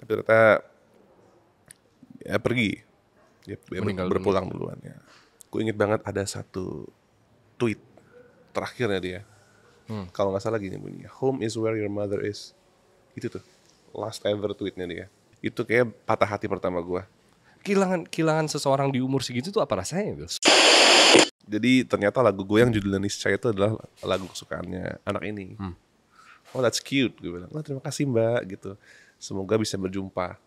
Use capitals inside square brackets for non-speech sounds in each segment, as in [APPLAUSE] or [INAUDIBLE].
tapi ternyata ya pergi dia, ya, ya Meninggal berpulang dulu. duluan ya gue inget banget ada satu tweet terakhirnya dia hmm. kalau nggak salah gini bunyinya home is where your mother is itu tuh last ever tweetnya dia itu kayak patah hati pertama gue kehilangan kehilangan seseorang di umur segitu tuh apa rasanya itu? Jadi ternyata lagu gue yang judulnya Niscaya itu adalah lagu kesukaannya anak ini. Hmm. Oh that's cute gue bilang. Oh terima kasih mbak gitu. Semoga bisa berjumpa.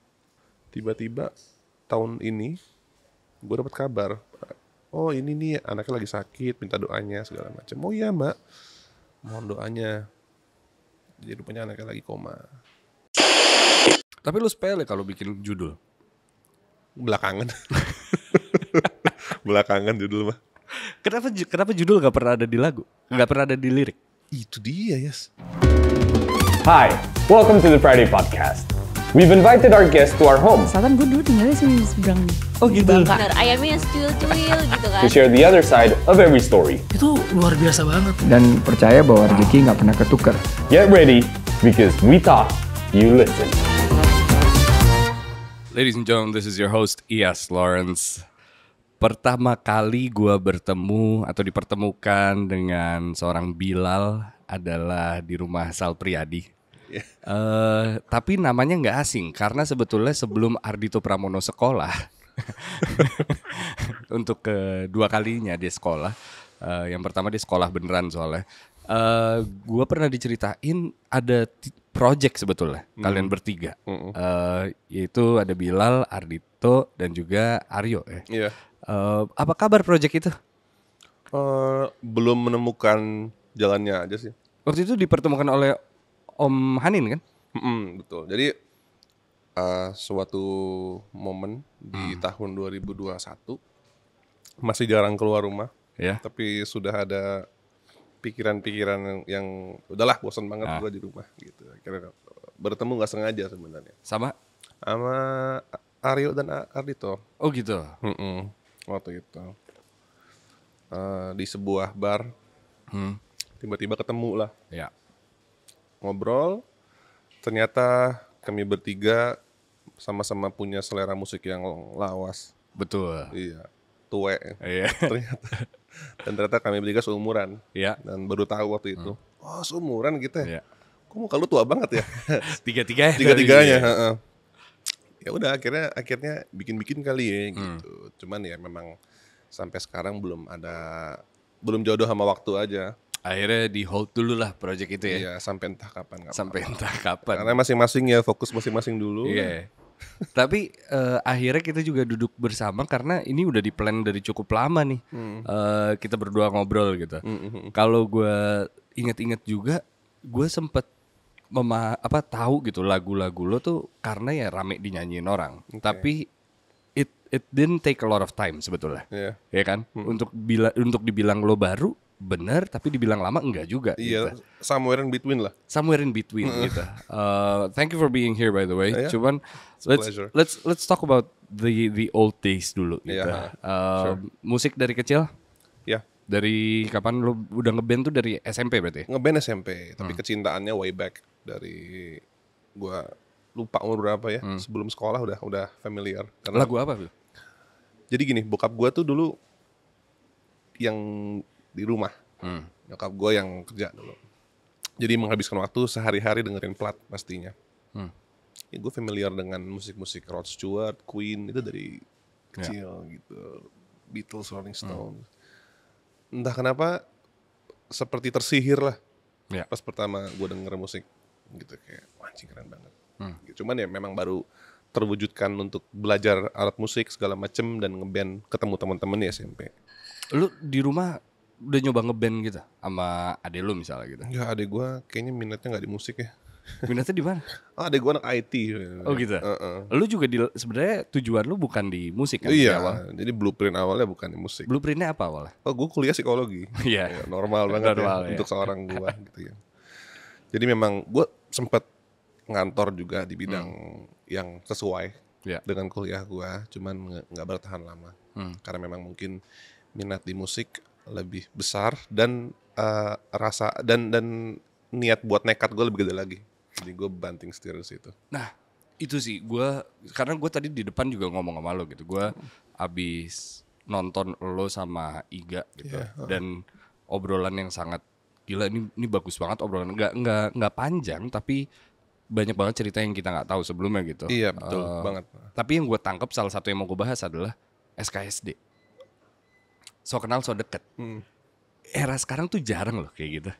Tiba-tiba tahun ini gue dapat kabar, oh ini nih anaknya lagi sakit, minta doanya segala macam. Oh iya mbak, mohon doanya. Jadi rupanya anaknya lagi koma. Tapi lu sepele kalau bikin judul. Belakangan. [LAUGHS] Belakangan judul mah. Kenapa kenapa judul gak pernah ada di lagu? Gak pernah ada di lirik? Itu dia, yes. Hi, welcome to the Friday Podcast. We've invited our guests to our home. Selatan gue dulu tinggalnya sini di seberang. Oh gitu. Bener, ayamnya cuil-cuil gitu kan. To share the other side of every story. Itu luar biasa banget. Dan percaya bahwa rezeki nggak pernah ketukar. Get ready, because we talk, you listen. Ladies and gentlemen, this is your host Ias e Lawrence. Pertama kali gue bertemu atau dipertemukan dengan seorang Bilal adalah di rumah Sal Priadi Yeah. Ya. Uh, tapi namanya nggak asing karena sebetulnya sebelum Ardito Pramono sekolah [LAUGHS] untuk kedua kalinya di sekolah. Uh, yang pertama di sekolah beneran soalnya. Uh, gua pernah diceritain ada project sebetulnya mm. kalian bertiga. Mm -mm. Uh, yaitu ada Bilal, Ardito dan juga Aryo ya. Yeah. Iya. Uh, apa kabar project itu? Uh, belum menemukan jalannya aja sih. Waktu itu dipertemukan oleh Om Hanin kan? Mm betul. Jadi uh, suatu momen di hmm. tahun 2021 masih jarang keluar rumah, yeah. tapi sudah ada pikiran-pikiran yang, yang udahlah bosan banget nah. di rumah gitu. Akhirnya eh, bertemu nggak sengaja sebenarnya. Sama? Sama Aryo dan Ardito. Oh gitu. Mm -mm, waktu itu uh, di sebuah bar, hmm. tiba-tiba hmm. Tiba -tiba ketemu lah. Ya ngobrol. Ternyata kami bertiga sama-sama punya selera musik yang lawas. Betul. Iya. Tue. Iya. [LAUGHS] Ternyata. Dan ternyata kami bertiga seumuran. Iya. Dan baru tahu waktu itu. Hmm. Oh seumuran gitu ya. Iya. Kok muka lu tua banget ya? [LAUGHS] Tiga-tiga ya. Tiga-tiganya. Tiga ya. ya udah akhirnya akhirnya bikin-bikin kali ya hmm. gitu. Cuman ya memang sampai sekarang belum ada belum jodoh sama waktu aja akhirnya di hold dulu lah project itu ya. Iya, sampai entah kapan. kapan. Sampai entah kapan. Karena masing-masing ya fokus masing-masing dulu. Iya. Yeah. [LAUGHS] Tapi uh, akhirnya kita juga duduk bersama karena ini udah di plan dari cukup lama nih. Mm. Uh, kita berdua ngobrol gitu. Mm -hmm. Kalau gue inget-inget juga, gue sempet mema apa tahu gitu lagu-lagu lo tuh karena ya rame dinyanyiin orang. Okay. Tapi it it didn't take a lot of time sebetulnya. Yeah. Ya iya kan? Mm. Untuk bila untuk dibilang lo baru benar tapi dibilang lama enggak juga iya gitu. somewhere in between lah somewhere in between gitu uh, thank you for being here by the way yeah. cuman It's let's pleasure. let's let's talk about the the old days dulu iya, gitu yeah, uh, sure. musik dari kecil ya yeah. dari kapan lu udah ngeband tuh dari SMP berarti ngeband SMP tapi hmm. kecintaannya way back dari gua lupa umur berapa ya hmm. sebelum sekolah udah udah familiar karena lagu apa sih jadi gini bokap gua tuh dulu yang di rumah. Hmm. Nyokap gue yang kerja dulu. Jadi menghabiskan waktu sehari-hari dengerin plat pastinya. Hmm. Ya, gue familiar dengan musik-musik Rod Stewart, Queen itu dari ya. kecil yeah. gitu. Beatles, Rolling Stone. Hmm. Entah kenapa seperti tersihir lah. Yeah. Pas pertama gue denger musik gitu kayak wah anjing keren banget. Hmm. Ya, cuman ya memang baru terwujudkan untuk belajar alat musik segala macem dan ngeband ketemu teman-teman di SMP. Lu di rumah udah nyoba ngeband gitu sama ade lu misalnya gitu? Enggak, ya, ade gua kayaknya minatnya nggak di musik ya. Minatnya di mana? [LAUGHS] oh, ade gua anak IT. Oh gitu. Uh -uh. Lu juga di sebenarnya tujuan lu bukan di musik kan? Iya. awal? Jadi blueprint awalnya bukan di musik. Blueprintnya apa awalnya? Oh, gua kuliah psikologi. [LAUGHS] Iya. yeah. normal banget ya, normal, ya, ya. untuk seorang [LAUGHS] gua gitu ya. Jadi memang gua sempet ngantor juga di bidang hmm. yang sesuai yeah. dengan kuliah gua, cuman nggak bertahan lama. Hmm. Karena memang mungkin minat di musik lebih besar dan uh, rasa dan dan niat buat nekat gue lebih gede lagi jadi gue banting setir situ nah itu sih gue karena gue tadi di depan juga ngomong sama lo gitu gue abis nonton lo sama Iga gitu yeah, iya, uh. dan obrolan yang sangat gila ini ini bagus banget obrolan nggak nggak nggak panjang tapi banyak banget cerita yang kita nggak tahu sebelumnya gitu. Iya betul uh, banget. Tapi yang gue tangkep salah satu yang mau gue bahas adalah SKSD so kenal so deket. Hmm. Era sekarang tuh jarang loh kayak gitu.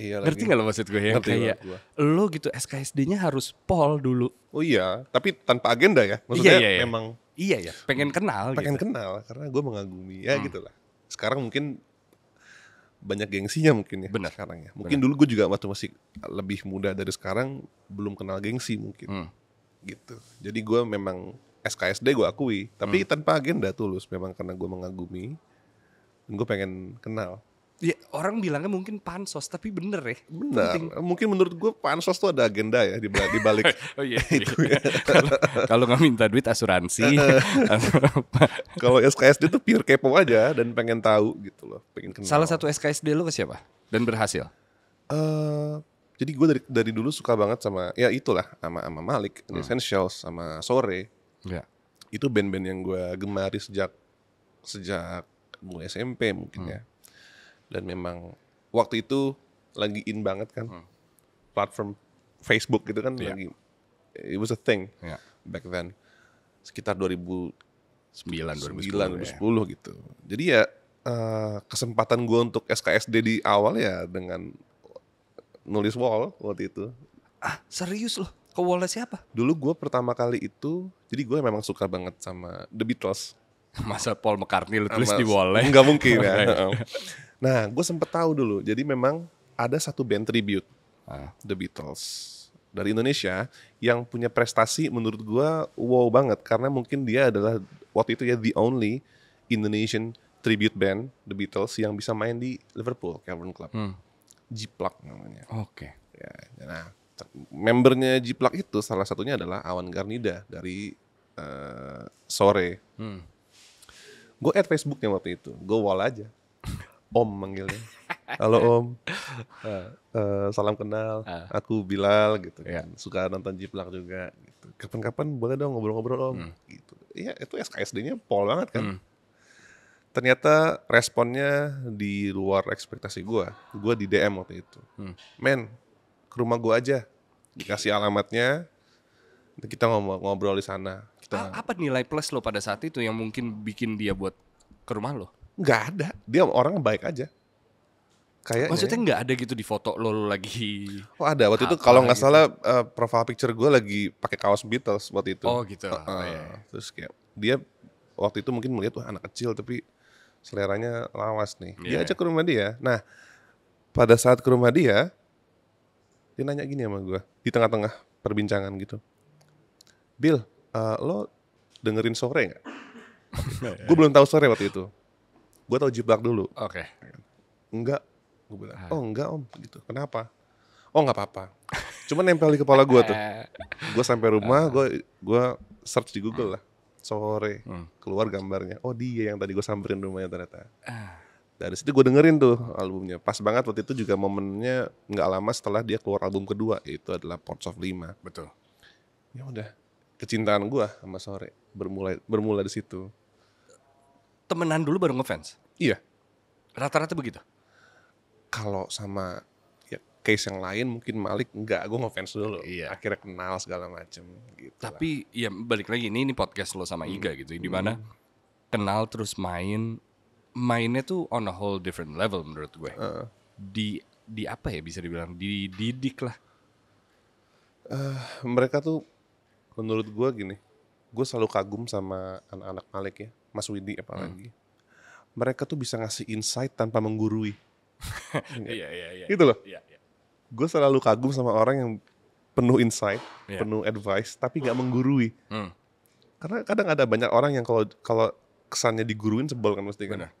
Iya Ngerti gak lo maksud gue yang Ngerti kayak gue. lo gitu SKSD-nya harus pol dulu. Oh iya, tapi tanpa agenda ya. Maksudnya iya, iya, iya. memang iya ya, pengen kenal gitu. pengen gitu. kenal karena gue mengagumi ya hmm. gitulah. Sekarang mungkin banyak gengsinya mungkin ya Benar sekarang ya. Mungkin Bener. dulu gue juga waktu masih lebih muda dari sekarang belum kenal gengsi mungkin. Hmm. Gitu. Jadi gue memang SKSD gue akui tapi hmm. tanpa agenda tulus memang karena gue mengagumi dan gue pengen kenal Ya, orang bilangnya mungkin pansos, tapi bener ya. Bener. Penting. Mungkin menurut gue pansos tuh ada agenda ya di dibalik, dibalik [LAUGHS] oh, iya, [LAUGHS] iya. itu. Ya. Kalau nggak minta duit asuransi. [LAUGHS] Kalau SKSD tuh pure kepo aja dan pengen tahu gitu loh, pengen kenal. Salah satu SKSD lo ke siapa? Dan berhasil? Uh, jadi gue dari dari dulu suka banget sama ya itulah sama sama Malik, hmm. Essentials, sama Sore. Yeah. Itu band-band yang gue gemari sejak sejak gue SMP mungkin hmm. ya. Dan memang waktu itu lagi in banget kan hmm. platform Facebook gitu kan yeah. lagi it was a thing yeah. back then sekitar 2009 2010, 2010 ya. gitu. Jadi ya uh, kesempatan gue untuk SKSD di awal ya dengan nulis wall waktu itu. Ah serius loh? Ke wall siapa? Dulu gue pertama kali itu, jadi gue memang suka banget sama The Beatles. [LAUGHS] Masa Paul McCartney lu tulis Mas, di wallnya? Enggak mungkin [LAUGHS] ya. nah, gue sempet tahu dulu. Jadi memang ada satu band tribute, ah. The Beatles dari Indonesia yang punya prestasi menurut gue wow banget karena mungkin dia adalah waktu itu ya the only Indonesian tribute band The Beatles yang bisa main di Liverpool Cavern Club. Hmm. Jiplak namanya. Oke. Okay. Ya, nah membernya Jiplak itu salah satunya adalah Awan Garnida dari uh, sore. Hmm. Gue add Facebooknya waktu itu, gue wall aja. Om manggilnya. Halo Om, uh, uh, salam kenal. Uh. Aku Bilal gitu iya. kan, yeah. suka nonton Jiplak juga. Gitu. Kapan-kapan boleh dong ngobrol-ngobrol Om. Hmm. Gitu. Iya itu SKSD-nya pol banget kan. Hmm. Ternyata responnya di luar ekspektasi gue. Gue di DM waktu itu. Hmm. Men, ke rumah gua aja dikasih alamatnya kita ngomong ngobrol di sana kita A apa nilai plus lo pada saat itu yang mungkin bikin dia buat ke rumah lo nggak ada dia orang baik aja kayak maksudnya nggak ada gitu di foto lo, lo lagi oh ada waktu itu kalau nggak gitu. salah uh, profile picture gua lagi pakai kaos Beatles waktu itu oh gitu uh, uh, iya. terus kayak dia waktu itu mungkin melihat wah anak kecil tapi seleranya lawas nih yeah. dia iya, aja iya. ke rumah dia nah pada saat ke rumah dia dia nanya gini sama gue di tengah-tengah perbincangan gitu Bill uh, eh, lo dengerin sore nggak [LAUGHS] gue belum tahu sore waktu itu gue tahu jebak dulu oke okay. enggak gue bilang ah. oh enggak om gitu kenapa oh nggak apa-apa cuma nempel di kepala gue tuh [LAUGHS] gue sampai rumah gue ah. gue search di Google hmm. lah sore hmm. keluar gambarnya oh dia yang tadi gue samperin rumahnya ternyata ah dari situ gue dengerin tuh albumnya pas banget waktu itu juga momennya nggak lama setelah dia keluar album kedua itu adalah Ports of Lima betul ya udah kecintaan gue sama sore bermula bermula di situ temenan dulu baru ngefans iya rata-rata begitu kalau sama ya case yang lain mungkin Malik nggak gue ngefans dulu iya. akhirnya kenal segala macem gitu tapi lah. ya balik lagi ini ini podcast lo sama Iga hmm. gitu di mana hmm. kenal terus main mainnya tuh on a whole different level menurut gue. Uh. Di di apa ya bisa dibilang dididik lah. Uh, mereka tuh menurut gue gini, gue selalu kagum sama anak-anak Malik ya, Mas Widi apalagi. Hmm. Mereka tuh bisa ngasih insight tanpa menggurui. [LAUGHS] Iya iya iya. Gitu loh. yeah, Yeah. Gue selalu kagum sama orang yang penuh insight, yeah. penuh advice, tapi nggak menggurui. Hmm. Karena kadang ada banyak orang yang kalau kalau kesannya diguruin sebel kan mesti kan. Benar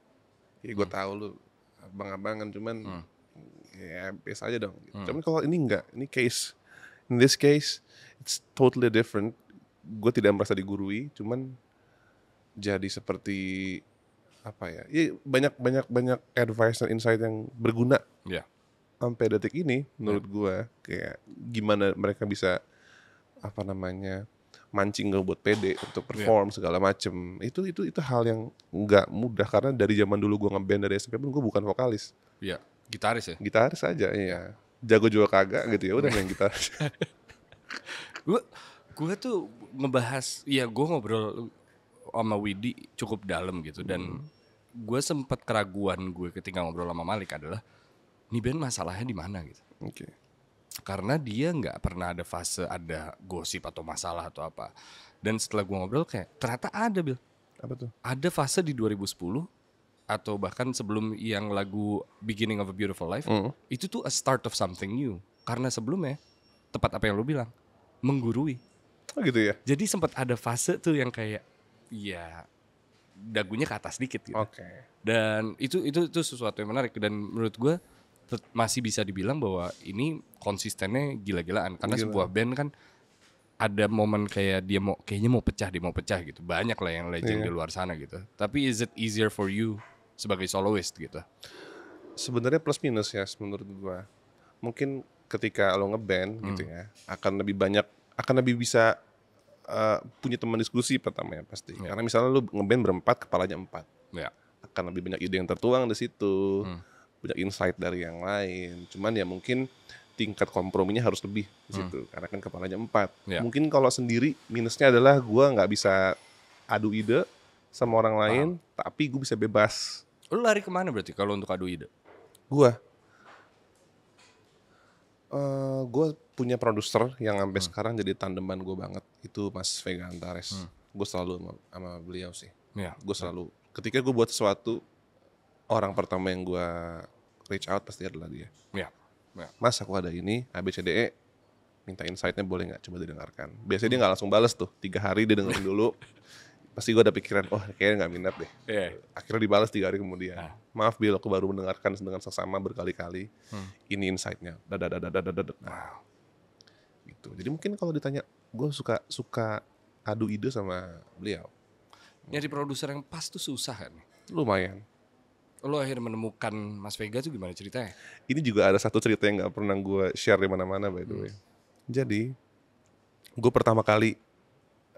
ya gue hmm. tahu lu abang-abangan cuman hmm. ya biasa aja dong hmm. cuman kalau ini enggak ini case in this case it's totally different gue tidak merasa digurui cuman jadi seperti apa ya, Iya banyak banyak banyak advice dan insight yang berguna yeah. sampai detik ini menurut yeah. gue kayak gimana mereka bisa apa namanya mancing gue buat pede untuk iya. perform yeah. segala macem itu itu itu hal yang nggak mudah karena dari zaman dulu gue ngeband dari SMP pun gue bukan vokalis iya yeah. gitaris ya gitaris aja iya jago juga kagak gitu ya udah main [LAUGHS] gitaris gue gue tuh ngebahas ya gue ngobrol sama Widi cukup dalam gitu dan hmm. gue sempat keraguan gue ketika ngobrol sama Malik adalah nih band masalahnya di mana gitu. Okay karena dia nggak pernah ada fase ada gosip atau masalah atau apa dan setelah gue ngobrol kayak ternyata ada bil apa tuh ada fase di 2010 atau bahkan sebelum yang lagu Beginning of a Beautiful Life mm. itu tuh a start of something new karena sebelumnya tepat apa yang lo bilang menggurui oh gitu ya jadi sempat ada fase tuh yang kayak ya dagunya ke atas dikit gitu. Oke. Okay. Dan itu itu itu sesuatu yang menarik dan menurut gue masih bisa dibilang bahwa ini konsistennya gila-gilaan karena Gila. sebuah band kan ada momen kayak dia mau kayaknya mau pecah dia mau pecah gitu banyak lah yang legend yeah. di luar sana gitu tapi is it easier for you sebagai soloist gitu sebenarnya plus minus ya menurut gua mungkin ketika lo ngeband hmm. gitu ya akan lebih banyak akan lebih bisa uh, punya teman diskusi pertama ya pasti yeah. karena misalnya lo ngeband berempat kepalanya empat yeah. akan lebih banyak ide yang tertuang di situ hmm punya insight dari yang lain. Cuman ya mungkin tingkat komprominya harus lebih di situ hmm. karena kan kepalanya empat. Yeah. Mungkin kalau sendiri minusnya adalah gue nggak bisa adu ide sama orang lain, ah. tapi gue bisa bebas. Lu lari kemana berarti kalau untuk adu ide? Gue, uh, gue punya produser yang sampai hmm. sekarang jadi tandeman gue banget itu Mas Vega Antares. Hmm. Gue selalu sama, beliau sih. Yeah. Gue selalu ketika gue buat sesuatu orang pertama yang gue reach out pasti adalah dia. Ya. ya. Mas aku ada ini ABCDE minta insightnya boleh nggak coba didengarkan. Biasanya dia nggak langsung bales tuh tiga hari dia dengerin dulu. [LAUGHS] pasti gue ada pikiran, oh kayaknya nggak minat deh. Yeah. Akhirnya dibalas tiga hari kemudian. Nah. Maaf Bill, aku baru mendengarkan dengan sesama berkali-kali. Hmm. Ini insightnya. Dadadadadadadad. Nah. Wow. Gitu. Jadi mungkin kalau ditanya, gue suka suka adu ide sama beliau. Nyari produser yang pas tuh susah kan? Lumayan lo akhirnya menemukan Mas Vega tuh gimana ceritanya? Ini juga ada satu cerita yang gak pernah gue share di mana-mana by the way. Hmm. Jadi gue pertama kali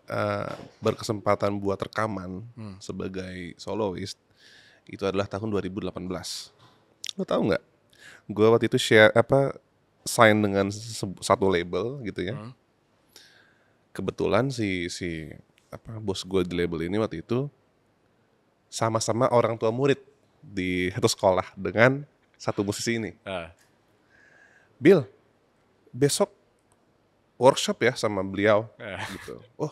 uh, berkesempatan buat rekaman hmm. sebagai soloist itu adalah tahun 2018. Lo tau nggak? Gue waktu itu share apa sign dengan satu label gitu ya. Hmm. Kebetulan si si apa bos gue di label ini waktu itu sama-sama orang tua murid di satu sekolah dengan satu musisi ini. Uh. Bill, besok workshop ya sama beliau uh. gitu. Oh,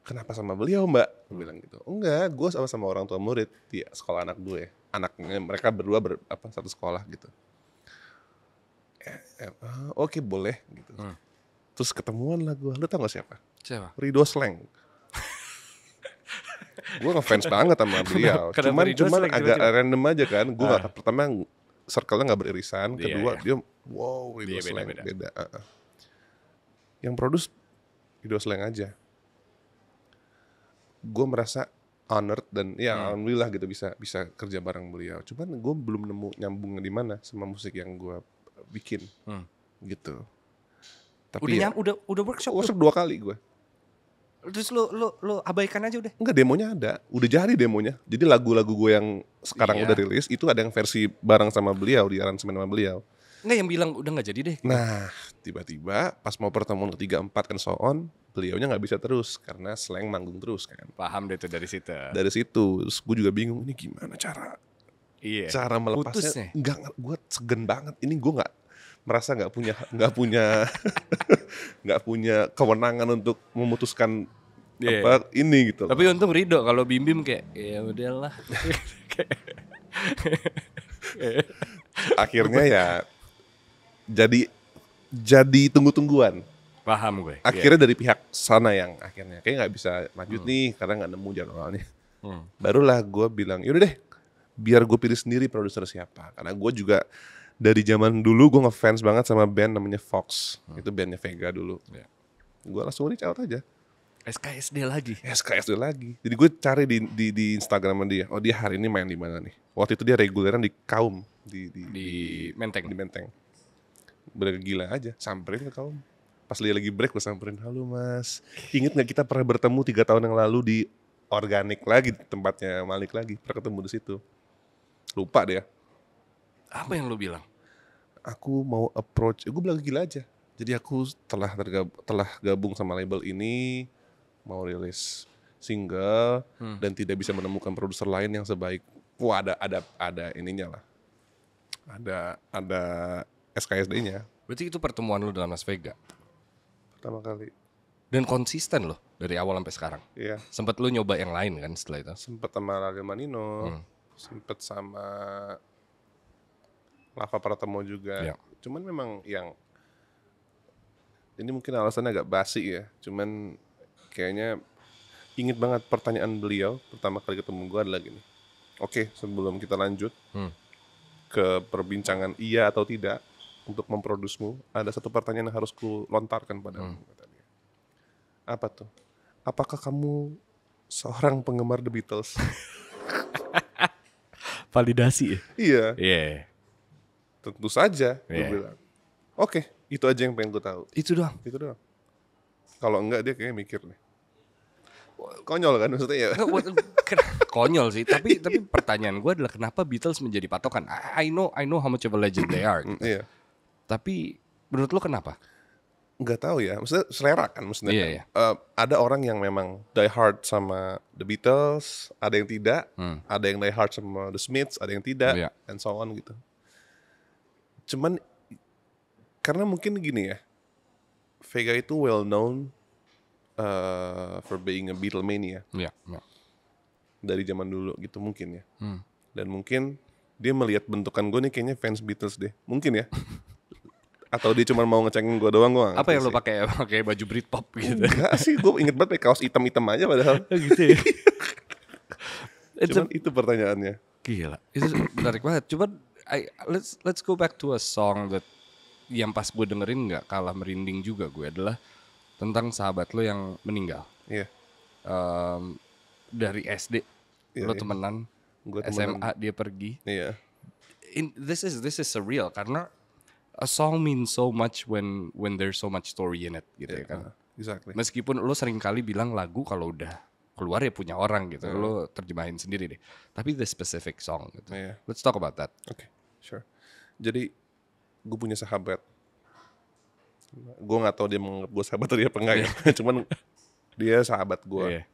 kenapa sama beliau mbak? Gue bilang gitu. Enggak, gue sama sama orang tua murid di iya, sekolah anak gue. Anaknya mereka berdua ber, apa satu sekolah gitu. Eh, eh, ah, Oke okay, boleh gitu. Uh. Terus ketemuan lah gue. Lu tau gak siapa? Siapa? Ridho Sleng gue ngefans banget sama beliau Kenapa cuman cuman like, agak random aja kan gue ah. pertama circle-nya nggak beririsan iya, kedua kedua iya. yeah. dia wow Rido iya, dia Slang beda, beda. beda. Uh -uh. Ah. yang produce Rido Slang aja gue merasa honored dan ya hmm. alhamdulillah gitu bisa bisa kerja bareng beliau cuman gue belum nemu nyambungnya di mana sama musik yang gue bikin hmm. gitu tapi udah, ya, nyam, udah udah workshop workshop dua kali gue Terus lu lu lu abaikan aja udah. Enggak demonya ada. Udah jadi demonya. Jadi lagu-lagu gue yang sekarang iya. udah rilis itu ada yang versi bareng sama beliau di aransemen sama beliau. Enggak yang bilang udah nggak jadi deh. Nah, tiba-tiba pas mau pertemuan ketiga empat kan so on, beliaunya nggak bisa terus karena slang manggung terus kan. Paham deh tuh dari situ. Dari situ, terus gue juga bingung ini gimana cara Iya. Cara melepasnya, enggak, gue segen banget. Ini gue nggak merasa nggak punya nggak punya [LAUGHS] nggak punya kewenangan untuk memutuskan yeah. apa ini gitu. Tapi untung Ridho kalau Bim Bim kayak ya udahlah. [LAUGHS] Akhirnya ya jadi jadi tunggu-tungguan. Paham gue. Akhirnya yeah. dari pihak sana yang akhirnya kayak nggak bisa lanjut hmm. nih karena nggak nemu jadwalnya. Hmm. Barulah gue bilang yaudah deh biar gue pilih sendiri produser siapa karena gue juga dari zaman dulu gue ngefans banget sama band namanya Fox. Hmm. Itu bandnya Vega dulu. Yeah. Gue langsung reach out aja. SKSD lagi. SKSD lagi. Jadi gue cari di di, di Instagram dia. Oh dia hari ini main di mana nih? Waktu itu dia reguleran di Kaum di di, di Menteng. Di Menteng. Bener gila aja. Samperin ke Kaum. Pas dia lagi break gue samperin, halo mas. Inget nggak kita pernah bertemu tiga tahun yang lalu di organik lagi tempatnya Malik lagi. Pernah ketemu di situ. Lupa deh. Apa yang lo bilang? Aku mau approach, gue bilang gila aja. Jadi aku telah tergab, telah gabung sama label ini, mau rilis single hmm. dan tidak bisa menemukan produser lain yang sebaik. Wah ada ada ada ininya lah. Ada ada SKSD-nya. Berarti itu pertemuan lo dengan Mas Vega? Pertama kali. Dan konsisten loh dari awal sampai sekarang. Iya. Sempet lu nyoba yang lain kan setelah itu? Sempet sama Raga Manino, hmm. sempet sama Lava Pratomo juga. Ya. Cuman memang yang ini mungkin alasannya agak basi ya. Cuman kayaknya inget banget pertanyaan beliau pertama kali ketemu gue adalah gini. Oke, okay, sebelum kita lanjut hmm. ke perbincangan iya atau tidak untuk memproduksimu ada satu pertanyaan yang harus ku lontarkan padamu. Hmm. Apa tuh? Apakah kamu seorang penggemar The Beatles? [LAUGHS] Validasi ya? Iya. Yeah tentu saja yeah. gue bilang oke okay, itu aja yang pengen gue tahu itu doang itu doang kalau enggak dia kayak mikir nih konyol kan maksudnya ya konyol sih tapi tapi pertanyaan gue adalah kenapa Beatles menjadi patokan I, know I know how much of a legend they are gitu. yeah. tapi menurut lo kenapa nggak tahu ya maksudnya selera kan maksudnya yeah, yeah. Uh, ada orang yang memang die hard sama The Beatles ada yang tidak hmm. ada yang die hard sama The Smiths ada yang tidak yeah. and so on gitu cuman karena mungkin gini ya Vega itu well known uh, for being a Beatlemania yeah, yeah. dari zaman dulu gitu mungkin ya hmm. dan mungkin dia melihat bentukan gue nih kayaknya fans Beatles deh mungkin ya [LAUGHS] atau dia cuma mau ngecengin gue doang gue apa yang lo pakai pakai baju Britpop gitu enggak sih gue inget banget kayak kaos hitam-hitam aja padahal oh, gitu ya [LAUGHS] cuman itu pertanyaannya gila itu menarik banget cuman I, let's let's go back to a song that yang pas gue dengerin nggak kalah merinding juga gue adalah tentang sahabat lo yang meninggal. Iya. Yeah. Um, dari SD yeah, lo yeah. Iya. temenan, gue SMA dia pergi. Iya. Yeah. this is this is surreal karena a song means so much when when there's so much story in it gitu yeah, ya iya, kan. Uh, exactly. Meskipun lo sering kali bilang lagu kalau udah keluar ya punya orang gitu, yeah. lo terjemahin sendiri deh. Tapi the specific song gitu. Yeah. Let's talk about that. Okay sure. Jadi gue punya sahabat. Gue nggak tahu dia menganggap gue sahabat atau dia apa enggak ya. iya. [LAUGHS] Cuman dia sahabat gue. Yeah.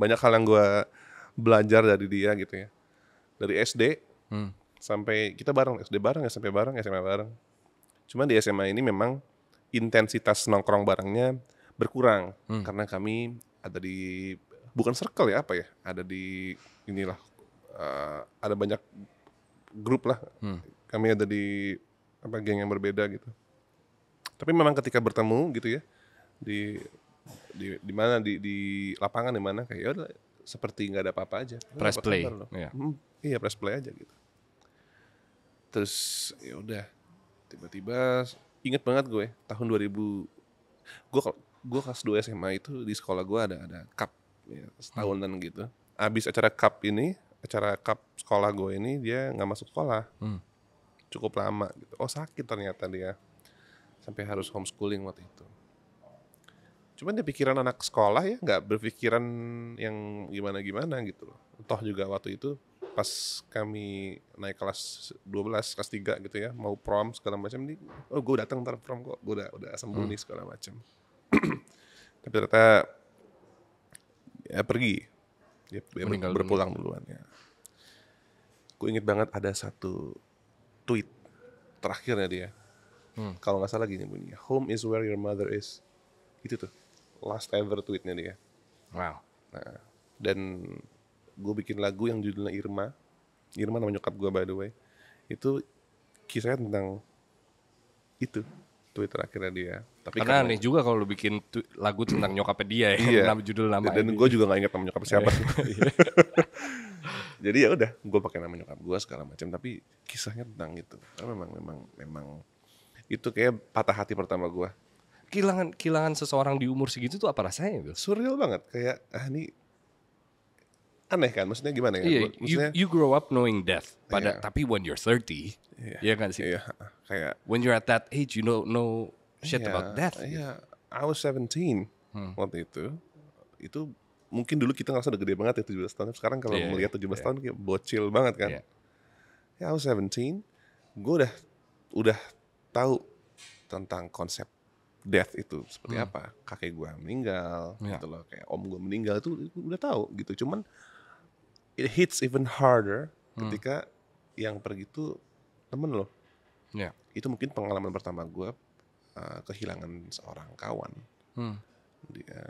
Banyak hal yang gue belajar dari dia gitu ya. Dari SD hmm. sampai kita bareng SD bareng ya sampai bareng SMA bareng. Cuman di SMA ini memang intensitas nongkrong barengnya berkurang hmm. karena kami ada di bukan circle ya apa ya ada di inilah uh, ada banyak grup lah hmm. kami ada di apa geng yang berbeda gitu tapi memang ketika bertemu gitu ya di di di mana di di lapangan di mana kayak yaudah seperti nggak ada apa-apa aja press play Iya. hmm, iya press play aja gitu terus ya udah tiba-tiba inget banget gue tahun 2000 gue gue kelas 2 SMA itu di sekolah gue ada ada cup ya, setahunan hmm. gitu abis acara cup ini acara cup sekolah gue ini dia nggak masuk sekolah hmm. cukup lama gitu oh sakit ternyata dia sampai harus homeschooling waktu itu cuman dia pikiran anak sekolah ya nggak berpikiran yang gimana gimana gitu toh juga waktu itu pas kami naik kelas 12, kelas 3 gitu ya, mau prom segala macam ini. oh gue datang ntar prom kok, gue udah udah sembunyi hmm. segala macam. [CLEARS THROAT] Tapi ternyata ya pergi, dia, dia berpulang duluan ya aku inget banget ada satu tweet terakhirnya dia hmm. kalau nggak salah gini bunyinya home is where your mother is itu tuh last ever tweetnya dia wow nah dan gue bikin lagu yang judulnya Irma Irma namanya nyokap gue by the way itu kisahnya tentang itu tweet terakhirnya dia tapi karena, karena aneh juga kalau lu bikin lagu tentang nyokapnya dia ya iya. nama judul nama dan gue juga nggak inget nama nyokap siapa [LAUGHS] iya. [LAUGHS] jadi ya udah gue pakai nama nyokap gue segala macam tapi kisahnya tentang itu karena memang memang memang itu kayak patah hati pertama gue kehilangan kehilangan seseorang di umur segitu tuh apa rasanya Bill? surreal banget kayak ah ini aneh kan maksudnya gimana ya? yeah, you, you grow up knowing death pada yeah. tapi when you're 30 yeah. ya kan sih? Yeah, iya, kayak when you're at that age you know know shit yeah, about death. Iya, yeah. Gitu. I was 17 hmm. waktu itu. Itu mungkin dulu kita ngerasa udah gede banget ya 17 tahun sekarang kalau yeah, melihat 17 yeah. tahun kayak bocil banget kan iya. ya yeah, I was 17 gue udah udah tahu tentang konsep death itu seperti hmm. apa kakek gue meninggal yeah. gitu loh kayak om gue meninggal itu udah tahu gitu cuman it hits even harder hmm. ketika yang pergi itu temen loh yeah. itu mungkin pengalaman pertama gue uh, kehilangan seorang kawan hmm. dia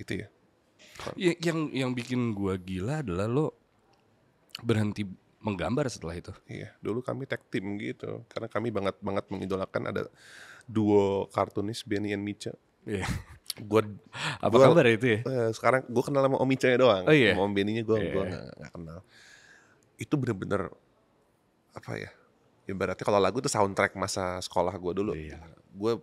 itu ya Ya, yang yang bikin gua gila adalah lo berhenti menggambar setelah itu. Iya, dulu kami tag team gitu karena kami banget banget mengidolakan ada duo kartunis Benny and Micha. Iya. Yeah. Gua apa gua, kabar itu ya? Eh, sekarang gua kenal sama Om Micha doang. Oh, iya. Om Benny-nya gua yeah. gua gak, gak kenal. Itu bener-bener apa ya? Ibaratnya kalau lagu itu soundtrack masa sekolah gua dulu. Iya. Gua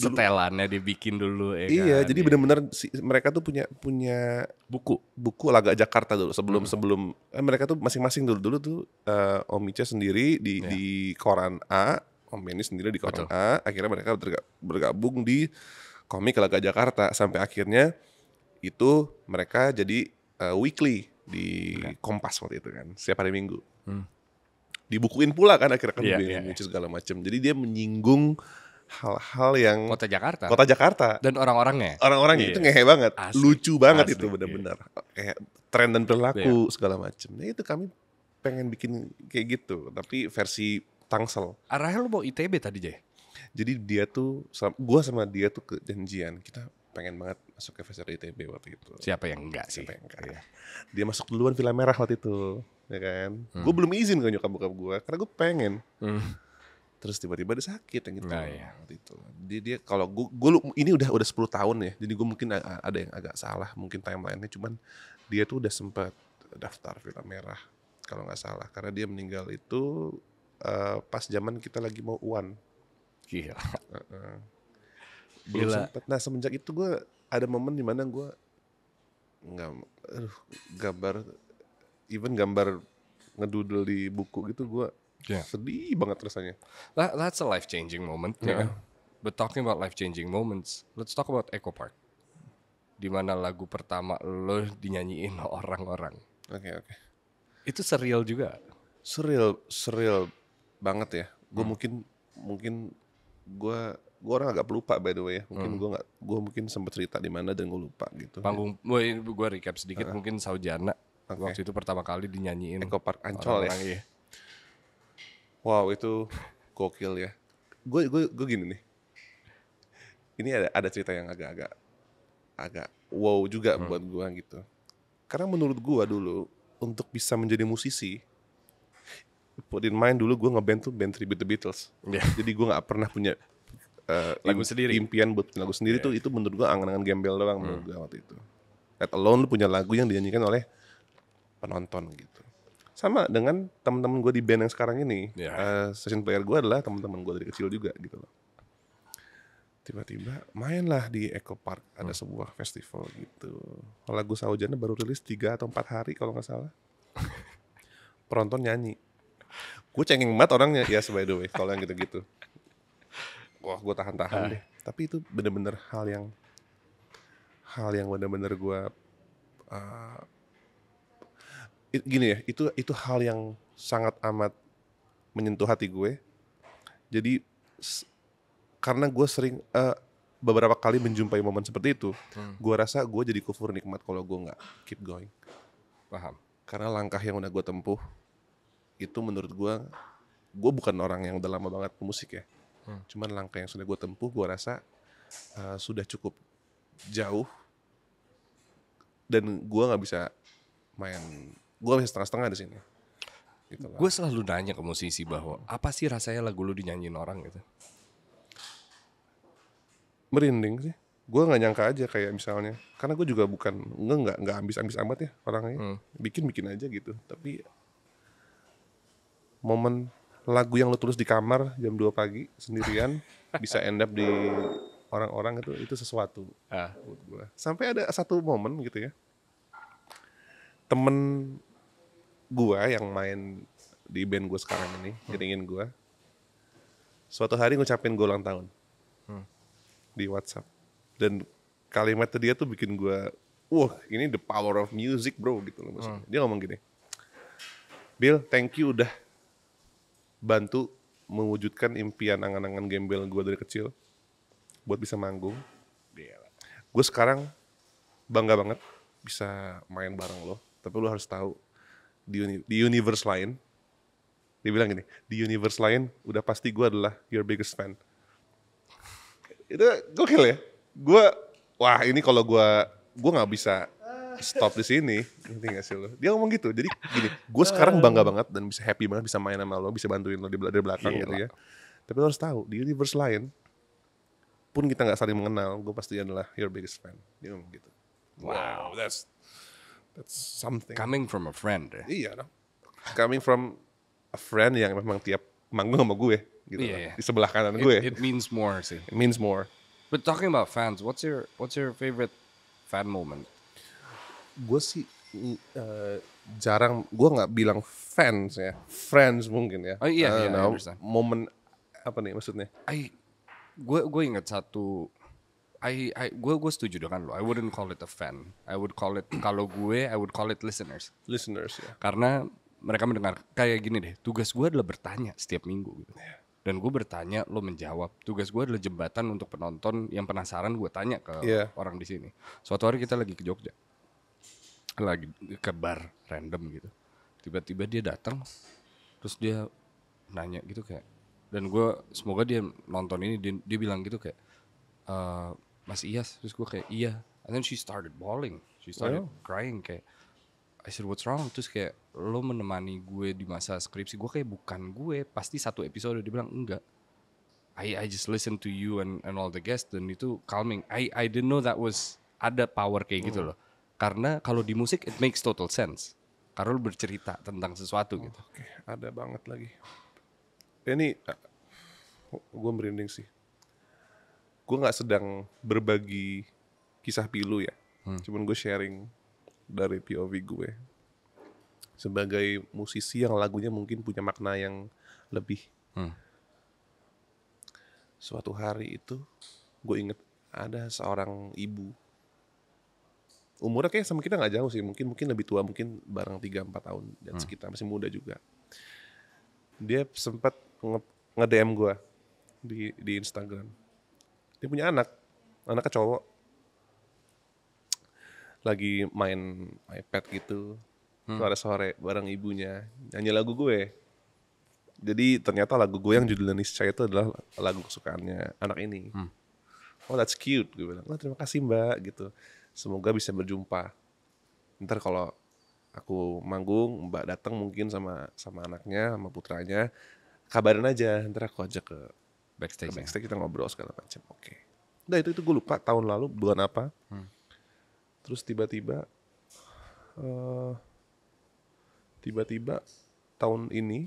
setelan setelannya dibikin dulu ya Iya, kan? jadi iya. benar-benar si, mereka tuh punya punya buku, buku laga Jakarta dulu sebelum hmm. sebelum eh, mereka tuh masing-masing dulu dulu tuh uh, Om Ica sendiri di yeah. di koran A, Om Beni sendiri di koran Betul. A, akhirnya mereka bergabung di komik laga Jakarta sampai akhirnya itu mereka jadi uh, weekly di okay. Iya. Kompas waktu itu kan, setiap hari Minggu. Hmm dibukuin pula kan akhirnya kan yeah, yeah, yeah. segala macam. Jadi dia menyinggung hal-hal yang kota Jakarta kota Jakarta dan orang-orangnya orang-orangnya itu iya. ngehe banget Asli. lucu banget Asli. itu iya. benar-benar yeah. kayak tren dan perilaku yeah. segala macam nah itu kami pengen bikin kayak gitu tapi versi Tangsel arahnya lu mau ITB tadi Jay jadi dia tuh gua sama dia tuh kejanjian kita pengen banget masuk ke versi ITB waktu itu siapa yang enggak sih siapa yang enggak yeah. dia masuk duluan Villa Merah waktu itu ya kan hmm. gue belum izin ke nyokap bokap gua karena gua pengen hmm terus tiba-tiba dia sakit yang gitu nah, iya. waktu itu dia dia kalau gue ini udah udah 10 tahun ya jadi gue mungkin ada yang agak salah mungkin timelinenya cuman dia tuh udah sempat daftar film merah kalau nggak salah karena dia meninggal itu uh, pas zaman kita lagi mau uan gila uh, uh. belum gila. nah semenjak itu gue ada momen di mana gue nggak aduh gambar even gambar ngedudel di buku gitu gue Yeah. Sedih banget rasanya. That, that's a life changing moment. Ya kan? Yeah. Ya But talking about life changing moments, let's talk about Echo Park. Di mana lagu pertama lo dinyanyiin orang-orang. Oke okay, oke. Okay. Itu serial juga. Serial serial banget ya. Gue hmm. mungkin mungkin gue gue orang agak pelupa by the way ya mungkin hmm. gue nggak gue mungkin sempat cerita di mana dan gue lupa gitu panggung gue gue recap sedikit uh, mungkin Saujana okay. waktu itu pertama kali dinyanyiin Eko Park Ancol ya. orang -orang ya Wow itu gokil ya. Gue gue gue gini nih. Ini ada ada cerita yang agak-agak agak wow juga hmm. buat gue gitu. Karena menurut gue dulu untuk bisa menjadi musisi put in mind dulu gue ngeband tuh band tribute The Beatles. Yeah. Jadi gue nggak pernah punya uh, lagu sendiri. Impian buat lagu sendiri yeah. tuh itu menurut gue angan-angan gembel doang hmm. menurut gue waktu itu. Let alone lu punya lagu yang dinyanyikan oleh penonton gitu sama dengan teman-teman gue di band yang sekarang ini yeah. Iya. uh, session player gue adalah teman-teman gue dari kecil juga gitu loh tiba-tiba mainlah di Eco Park ada hmm. sebuah festival gitu lagu Saujana baru rilis tiga atau empat hari kalau nggak salah [LAUGHS] penonton nyanyi gue cengeng banget orangnya ya yes, by the way kalau yang gitu-gitu wah gue tahan-tahan ah. deh tapi itu bener-bener hal yang hal yang bener-bener gue uh, it, gini ya itu itu hal yang sangat amat menyentuh hati gue jadi karena gue sering uh, beberapa kali menjumpai momen seperti itu hmm. gue rasa gue jadi kufur nikmat kalau gue nggak keep going paham karena langkah yang udah gue tempuh itu menurut gue gue bukan orang yang udah lama banget musik ya hmm. cuman langkah yang sudah gue tempuh gue rasa uh, sudah cukup jauh dan gue nggak bisa main gue masih setengah-setengah di sini gitu gue selalu nanya ke musisi bahwa apa sih rasanya lagu lu dinyanyiin orang gitu merinding sih gue nggak nyangka aja kayak misalnya karena gue juga bukan nggak nggak nggak ambis ambis amat ya orangnya hmm. bikin bikin aja gitu tapi momen lagu yang lu tulis di kamar jam 2 pagi sendirian [LAUGHS] bisa end up di orang-orang itu itu sesuatu ah. gue sampai ada satu momen gitu ya temen gua yang main di band gue sekarang ini, hmm. iringin gua. Suatu hari ngucapin gue ulang tahun. Hmm. Di WhatsApp. Dan kalimatnya dia tuh bikin gua, wah ini the power of music bro gitu loh maksudnya. Hmm. Dia ngomong gini, Bill thank you udah bantu mewujudkan impian angan-angan gembel gue dari kecil buat bisa manggung. Gue sekarang bangga banget bisa main bareng lo, tapi lo harus tahu di, uni, di universe lain, dia bilang gini, di universe lain udah pasti gue adalah your biggest fan. Itu gokil ya. Gue, wah ini kalau gue, gue nggak bisa stop di sini. ini gak sih lo? Dia ngomong gitu, jadi gini, gue sekarang bangga banget dan bisa happy banget bisa main sama lo, bisa bantuin lo di, belakang gitu Gila. gitu ya. Tapi lo harus tahu, di universe lain, pun kita nggak saling mengenal, gue pasti adalah your biggest fan. Dia ngomong gitu. wow that's That's something. Coming from a friend. Ya? Iya dong. Coming from a friend yang memang tiap manggung sama gue gitu yeah, iya, yeah. di sebelah kanan it, gue. It means more sih. It means more. But talking about fans, what's your what's your favorite fan moment? Gue sih uh, jarang, gue nggak bilang fans ya, friends mungkin ya. Oh iya, yeah, uh, yeah, no, Moment apa nih maksudnya? I, gue gue ingat satu I I gue gue setuju dengan lo. I wouldn't call it a fan. I would call it kalau gue I would call it listeners. Listeners ya. Yeah. Karena mereka mendengar kayak gini deh. Tugas gue adalah bertanya setiap minggu gitu. Yeah. Dan gue bertanya, lo menjawab. Tugas gue adalah jembatan untuk penonton yang penasaran gue tanya ke yeah. orang di sini. Suatu hari kita lagi ke Jogja, lagi ke bar random gitu. Tiba-tiba dia datang, terus dia nanya gitu kayak. Dan gue semoga dia nonton ini dia, dia bilang gitu kayak. Eh, Mas Iyas terus gue kayak iya and then she started bawling she started well. Oh. crying kayak I said what's wrong terus kayak lo menemani gue di masa skripsi gue kayak bukan gue pasti satu episode dia bilang enggak I I just listen to you and and all the guests dan itu calming I I didn't know that was ada power kayak gitu hmm. loh karena kalau di musik it makes total sense karena lo bercerita tentang sesuatu oh, gitu oke okay. ada banget lagi ini eh, gue merinding sih gue nggak sedang berbagi kisah pilu ya hmm. cuman gue sharing dari POV gue sebagai musisi yang lagunya mungkin punya makna yang lebih hmm. suatu hari itu gue inget ada seorang ibu umurnya kayak sama kita nggak jauh sih mungkin mungkin lebih tua mungkin barang 3-4 tahun dan hmm. sekitar masih muda juga dia sempat nge, nge DM gue di di Instagram dia punya anak anaknya cowok lagi main iPad gitu hmm. sore-sore hmm. bareng ibunya nyanyi lagu gue jadi ternyata lagu gue yang judulnya Niscaya itu adalah lagu kesukaannya anak ini hmm. oh that's cute gue bilang oh terima kasih mbak gitu semoga bisa berjumpa ntar kalau aku manggung mbak datang mungkin sama sama anaknya sama putranya kabarin aja ntar aku ajak ke backstage, backstage kita ngobrol segala macam oke okay. Nah itu itu gue lupa tahun lalu bulan apa hmm. terus tiba-tiba tiba eh, tiba-tiba tahun ini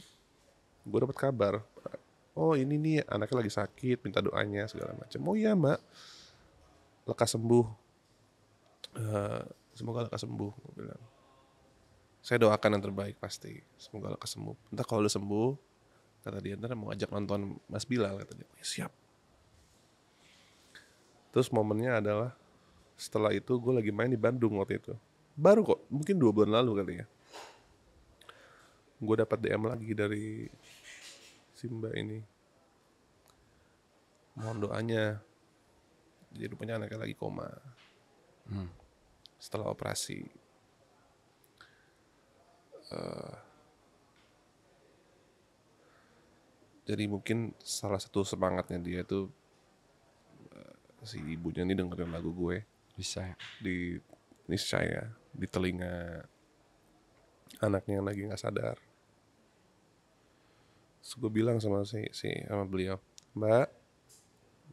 gue dapat kabar oh ini nih anaknya lagi sakit minta doanya segala macam oh iya mbak lekas sembuh uh, semoga lekas sembuh gue bilang saya doakan yang terbaik pasti semoga lekas sembuh entah kalau lu sembuh kata dia ntar mau ajak nonton Mas Bilal kata dia ya, siap terus momennya adalah setelah itu gue lagi main di Bandung waktu itu baru kok mungkin dua bulan lalu kali ya gue dapat DM lagi dari Simba ini mohon doanya jadi rupanya anaknya lagi koma hmm. setelah operasi uh, jadi mungkin salah satu semangatnya dia itu eh, si ibunya ini dengerin lagu gue bisa ya. di niscaya di telinga anaknya yang lagi nggak sadar Terus gue bilang sama si, si sama beliau mbak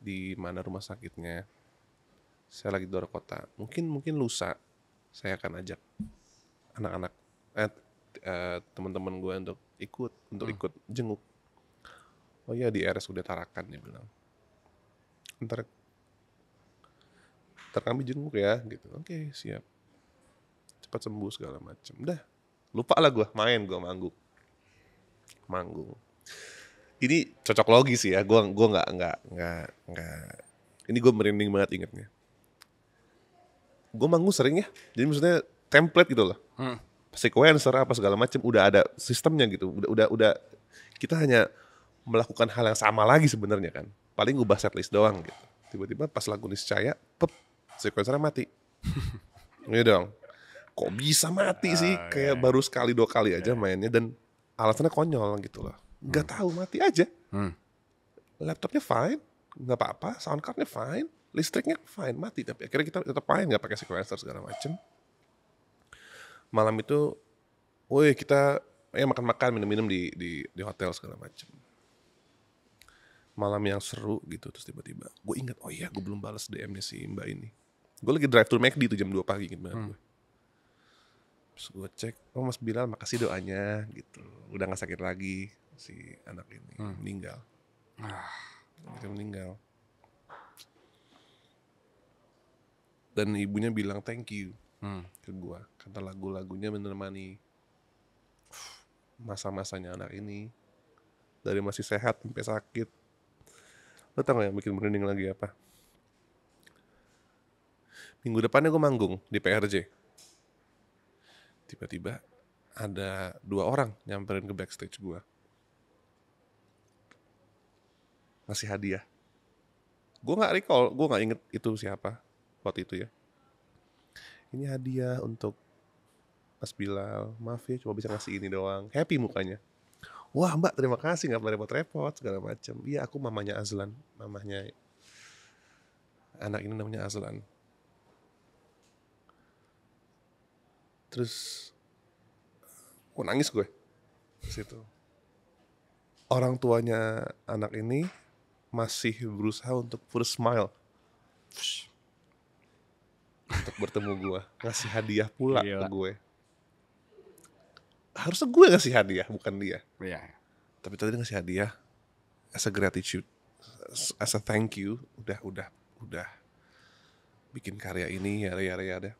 di mana rumah sakitnya saya lagi di luar kota mungkin mungkin lusa saya akan ajak anak-anak eh, eh teman-teman gue untuk ikut untuk hmm. ikut jenguk oh iya di RS RSUD Tarakan dia bilang ntar ntar kami jenguk ya gitu oke okay, siap cepat sembuh segala macem dah lupa lah gue main gue manggung manggung ini cocok logis sih ya gue gua nggak nggak nggak nggak ini gue merinding banget ingetnya gue manggung sering ya jadi maksudnya template gitu loh hmm. sequencer apa segala macem udah ada sistemnya gitu udah udah udah kita hanya melakukan hal yang sama lagi sebenarnya kan. Paling ngubah setlist doang gitu. Tiba-tiba pas lagu niscaya, pep, sequencer mati. [LAUGHS] Iya dong. Kok bisa mati ah, sih? Iya, Kayak iya. baru sekali dua kali aja yeah. mainnya dan alasannya konyol gitu loh. Gak hmm. tahu mati aja. Hmm. Laptopnya fine, nggak apa-apa. Sound fine, listriknya fine mati. Tapi akhirnya kita tetap main nggak pakai sequencer segala macem. Malam itu, woi kita ya makan-makan minum-minum di, di di hotel segala macem malam yang seru gitu terus tiba-tiba gue ingat oh iya gue belum balas DM-nya si mbak ini gue lagi drive to McD itu jam 2 pagi gitu hmm. gue terus gue cek oh mas Bilal makasih doanya gitu udah nggak sakit lagi si anak ini hmm. meninggal ah. itu meninggal dan ibunya bilang thank you hmm. ke gue kata lagu-lagunya menemani masa-masanya anak ini dari masih sehat sampai sakit lo tau gak yang bikin merinding lagi apa minggu depannya gue manggung di PRJ tiba-tiba ada dua orang nyamperin ke backstage gue masih hadiah gue gak recall gue gak inget itu siapa waktu itu ya ini hadiah untuk Mas Bilal maaf ya cuma bisa ngasih ini doang happy mukanya wah mbak terima kasih nggak perlu repot-repot segala macam iya aku mamanya Azlan mamanya anak ini namanya Azlan terus aku nangis gue situ orang tuanya anak ini masih berusaha untuk full smile untuk bertemu gue ngasih hadiah pula ke gue harusnya gue ngasih hadiah bukan dia yeah. tapi tadi ngasih hadiah as a gratitude as a thank you udah udah udah bikin karya ini ya ya ya ada ya,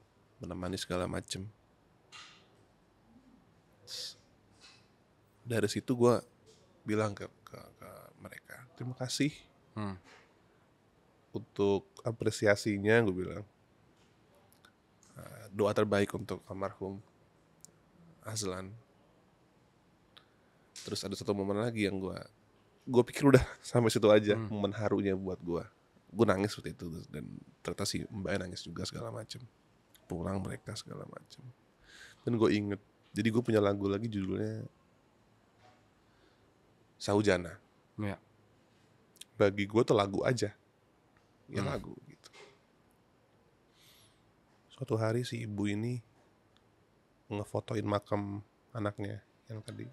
menemani segala macem dari situ gue bilang ke, ke, ke mereka terima kasih hmm. untuk apresiasinya gue bilang eh, doa terbaik untuk almarhum Azlan terus ada satu momen lagi yang gue gue pikir udah [LAUGHS] sampai situ aja hmm. momen harunya buat gue gue nangis waktu itu dan ternyata si mbaknya nangis juga segala macem pulang mereka segala macem dan gue inget jadi gue punya lagu lagi judulnya Saujana ya. bagi gue tuh lagu aja ya hmm. lagu gitu suatu hari si ibu ini ngefotoin makam anaknya yang tadi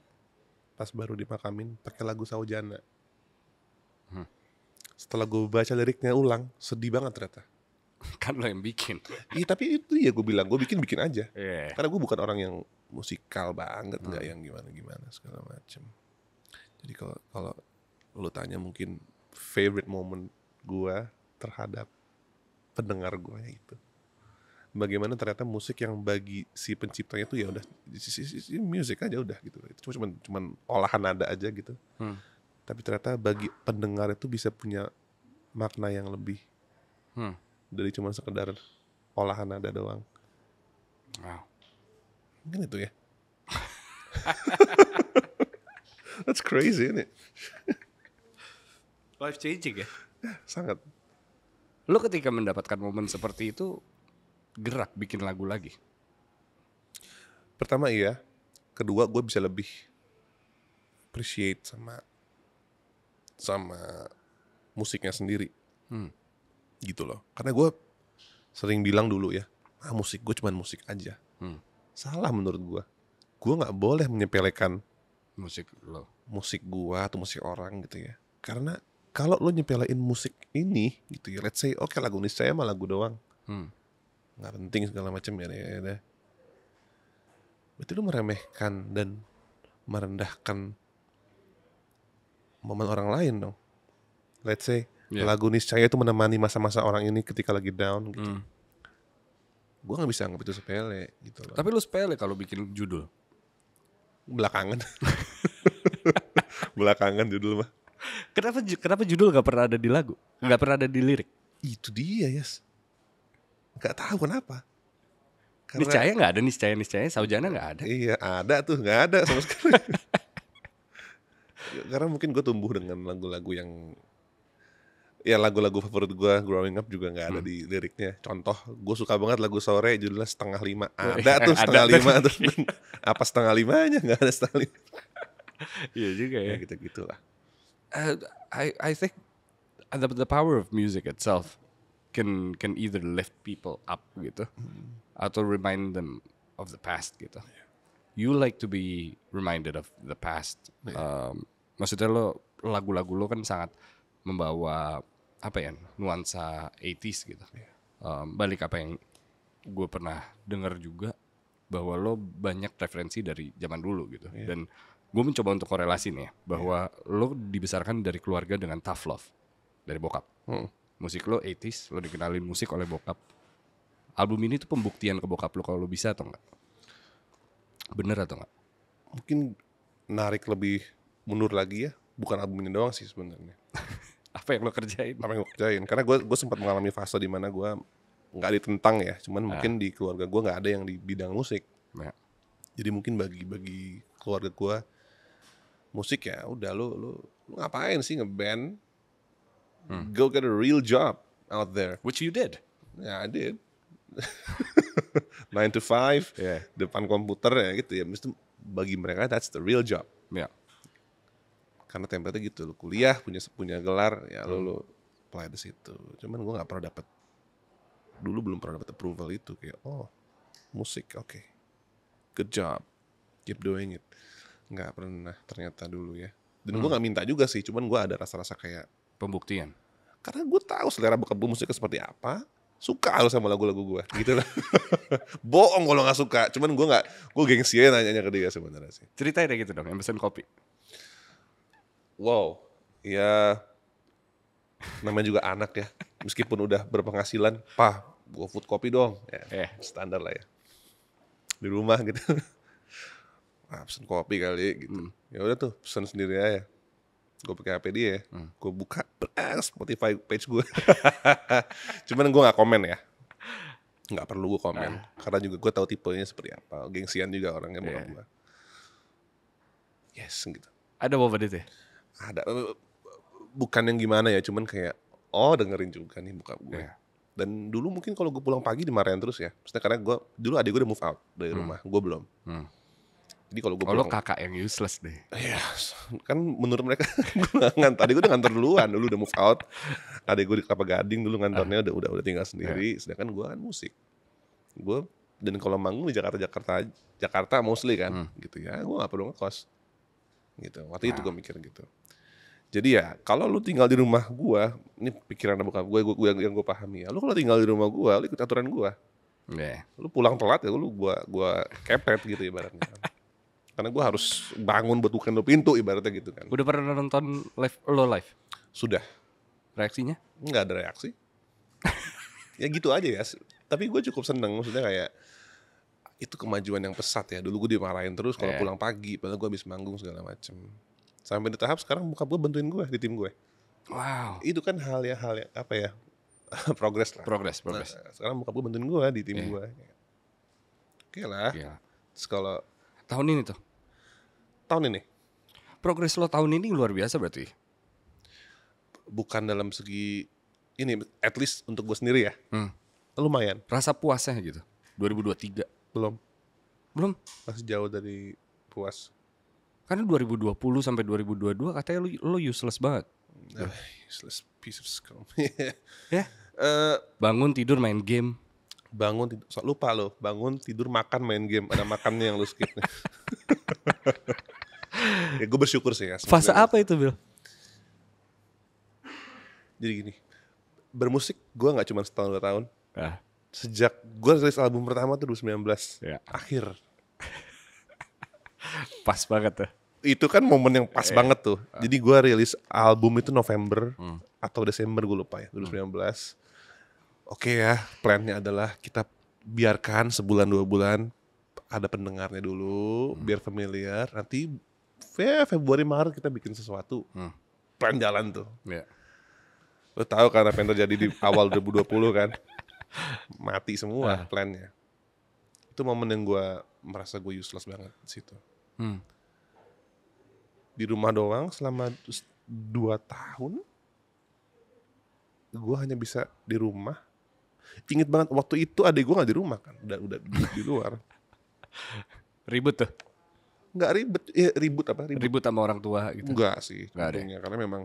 pas baru dimakamin pakai lagu Saujana. Hmm. Setelah gue baca liriknya ulang, sedih banget ternyata. [LAUGHS] Kan lo yang bikin. Iya tapi itu ya gue bilang gue bikin bikin aja. Yeah. Karena gue bukan orang yang musikal banget, nggak hmm. yang gimana gimana segala macem. Jadi kalau kalau lo tanya mungkin favorite moment gue terhadap pendengar gue itu bagaimana ternyata musik yang bagi si penciptanya itu ya udah music aja udah gitu itu cuma cuman olahan nada aja gitu hmm. tapi ternyata bagi pendengar itu bisa punya makna yang lebih hmm. dari cuma sekedar olahan nada doang wow mungkin itu ya [LAUGHS] That's crazy, ini. Life changing ya? Sangat. Lo ketika mendapatkan momen seperti itu, gerak bikin lagu lagi? Pertama iya, kedua gue bisa lebih appreciate sama sama musiknya sendiri. Hmm. Gitu loh. Karena gue sering bilang dulu ya, ah musik gue cuma musik aja. Hmm. Salah menurut gue. Gue nggak boleh menyepelekan musik lo, musik gue atau musik orang gitu ya. Karena kalau lo nyepelein musik ini gitu ya, let's say oke okay, lagu ini saya mah lagu doang. Hmm nggak penting segala macam ya ya ya. berarti lu meremehkan dan merendahkan momen orang lain dong let's say yeah. lagu niscaya itu menemani masa-masa orang ini ketika lagi down gitu mm. gue nggak bisa nggak itu sepele gitu loh. tapi lu sepele kalau bikin judul belakangan [LAUGHS] belakangan judul mah kenapa kenapa judul gak pernah ada di lagu gak pernah ada di lirik itu dia yes nggak tahu kenapa karena, niscaya nggak ada niscaya niscaya saujana nggak ada iya ada tuh nggak ada sama sekali [LAUGHS] karena mungkin gue tumbuh dengan lagu-lagu yang ya lagu-lagu favorit gue growing up juga nggak ada hmm. di liriknya contoh gue suka banget lagu sore judulnya setengah lima oh, ada iya, tuh setengah ada lima tuh [LAUGHS] apa setengah limanya nggak ada setengah lima [LAUGHS] iya juga ya, ya gitu gitulah uh, I I think uh, the the power of music itself can can either lift people up gitu hmm. atau remind them of the past gitu. Yeah. You like to be reminded of the past. Yeah. Um, maksudnya lo lagu-lagu lo kan sangat membawa apa ya nuansa 80s gitu. Yeah. Um, balik apa yang gue pernah dengar juga bahwa lo banyak referensi dari zaman dulu gitu yeah. dan gue mencoba untuk korelasi nih ya, bahwa yeah. lo dibesarkan dari keluarga dengan tough love dari bokap. Hmm musik lo 80s, lo dikenalin musik oleh bokap. Album ini tuh pembuktian ke bokap lo kalau lo bisa atau enggak? Bener atau enggak? Mungkin narik lebih mundur lagi ya, bukan album ini doang sih sebenarnya. [LAUGHS] Apa yang lo kerjain? Apa yang lo kerjain? Karena gue gue sempat mengalami fase di mana gue nggak ditentang ya, cuman nah. mungkin di keluarga gue nggak ada yang di bidang musik. Nah. Jadi mungkin bagi bagi keluarga gue musik ya udah lo lo lo ngapain sih ngeband Mm. Go get a real job out there. Which you did. Yeah, I did. [LAUGHS] Nine to five, yeah. depan komputer ya gitu ya. Mesti bagi mereka that's the real job. Yeah. Karena tempatnya gitu, lu kuliah punya punya gelar ya hmm. lu, lu apply di situ. Cuman gue nggak pernah dapat dulu belum pernah dapat approval itu kayak oh musik oke okay. good job keep doing it nggak pernah ternyata dulu ya dan hmm. gue nggak minta juga sih cuman gue ada rasa-rasa kayak pembuktian? Karena gue tahu selera bokap gue musiknya seperti apa. Suka lo sama lagu-lagu gue, gitu lah. [LAUGHS] Bohong kalau nggak suka. Cuman gue nggak, gue gengsi nanya-nanya ke dia sebenarnya sih. Ceritain deh gitu dong, yang pesen kopi. Wow, ya namanya juga anak ya. Meskipun udah berpenghasilan, pa, gue food kopi dong. Ya, eh. Standar lah ya. Di rumah gitu. [LAUGHS] Nah, pesen kopi kali gitu. Hmm. Ya udah tuh, pesan sendiri aja gue pakai HP dia ya. hmm. gue buka brang, Spotify page gue [LAUGHS] cuman gue nggak komen ya nggak perlu gue komen nah. karena juga gue tahu tipenya seperti apa gengsian juga orangnya yeah. gue yes gitu ada apa itu ya? ada eh, bukan yang gimana ya cuman kayak oh dengerin juga nih buka gue yeah. dan dulu mungkin kalau gue pulang pagi dimarahin terus ya maksudnya karena gue dulu adik gue udah move out dari hmm. rumah gue belum hmm. Jadi kalau gue oh, pulang, lo kakak yang useless deh. Iya, kan menurut mereka gue tadi gue udah ngantor duluan, dulu udah move out. tadi gue di Kelapa Gading dulu ngantornya udah udah udah tinggal sendiri, yeah. sedangkan gue kan musik. Gue dan kalau manggung di Jakarta Jakarta Jakarta mostly kan hmm. gitu ya, gue gak perlu ngekos. Gitu. Waktu nah. itu gue mikir gitu. Jadi ya kalau lu tinggal di rumah gue, ini pikiran bukan Gue gua, gua yang, gue pahami ya. Lu kalau tinggal di rumah gue, lu ikut aturan gua. Yeah. Lu pulang telat ya lu gue gue kepet gitu ibaratnya karena gue harus bangun betukan lo pintu ibaratnya gitu kan udah pernah nonton live lo live sudah reaksinya Enggak ada reaksi [LAUGHS] ya gitu aja ya tapi gue cukup seneng maksudnya kayak itu kemajuan yang pesat ya dulu gue dimarahin terus kalau yeah. pulang pagi padahal gue habis manggung segala macem sampai di tahap sekarang buka gue bantuin gue di tim gue wow itu kan hal ya hal ya apa ya [LAUGHS] progres lah progres progres nah, sekarang buka gue bantuin gue di tim yeah. gue oke lah kalau tahun ini tuh tahun ini? Progres lo tahun ini luar biasa berarti. Bukan dalam segi ini, at least untuk gue sendiri ya. Hmm. Lumayan. Rasa puasnya gitu. 2023. Belum. Belum? Masih jauh dari puas. Karena 2020 sampai 2022 katanya lo, lo useless banget. Uh, useless piece of scum. [LAUGHS] ya. yeah. Ya? Uh, bangun tidur main game. Bangun tidur. So, lupa lo, bangun tidur makan main game. Ada makannya yang lo skip [LAUGHS] ya gue bersyukur sih ya. Fase apa itu, Bil? Jadi gini, bermusik gue nggak cuma setahun dua tahun. Ah. Sejak gue rilis album pertama tuh 2019, ya. akhir. [LAUGHS] pas banget tuh. Itu kan momen yang pas eh. banget tuh. Ah. Jadi gue rilis album itu November hmm. atau Desember gue lupa ya, 2019. Hmm. Oke okay ya, plannya adalah kita biarkan sebulan dua bulan ada pendengarnya dulu hmm. biar familiar nanti ya Februari Maret kita bikin sesuatu hmm. plan jalan tuh ya. lo tahu karena yang terjadi di awal 2020 kan mati semua uh. plannya itu momen yang gue merasa gue useless banget di situ hmm. di rumah doang selama 2 tahun gue hanya bisa di rumah inget banget waktu itu adik gue nggak di rumah kan udah udah di, di luar [LAUGHS] ribut tuh nggak ribet eh, ribut apa ribut. ribut sama orang tua gitu enggak sih enggak ada ya? karena memang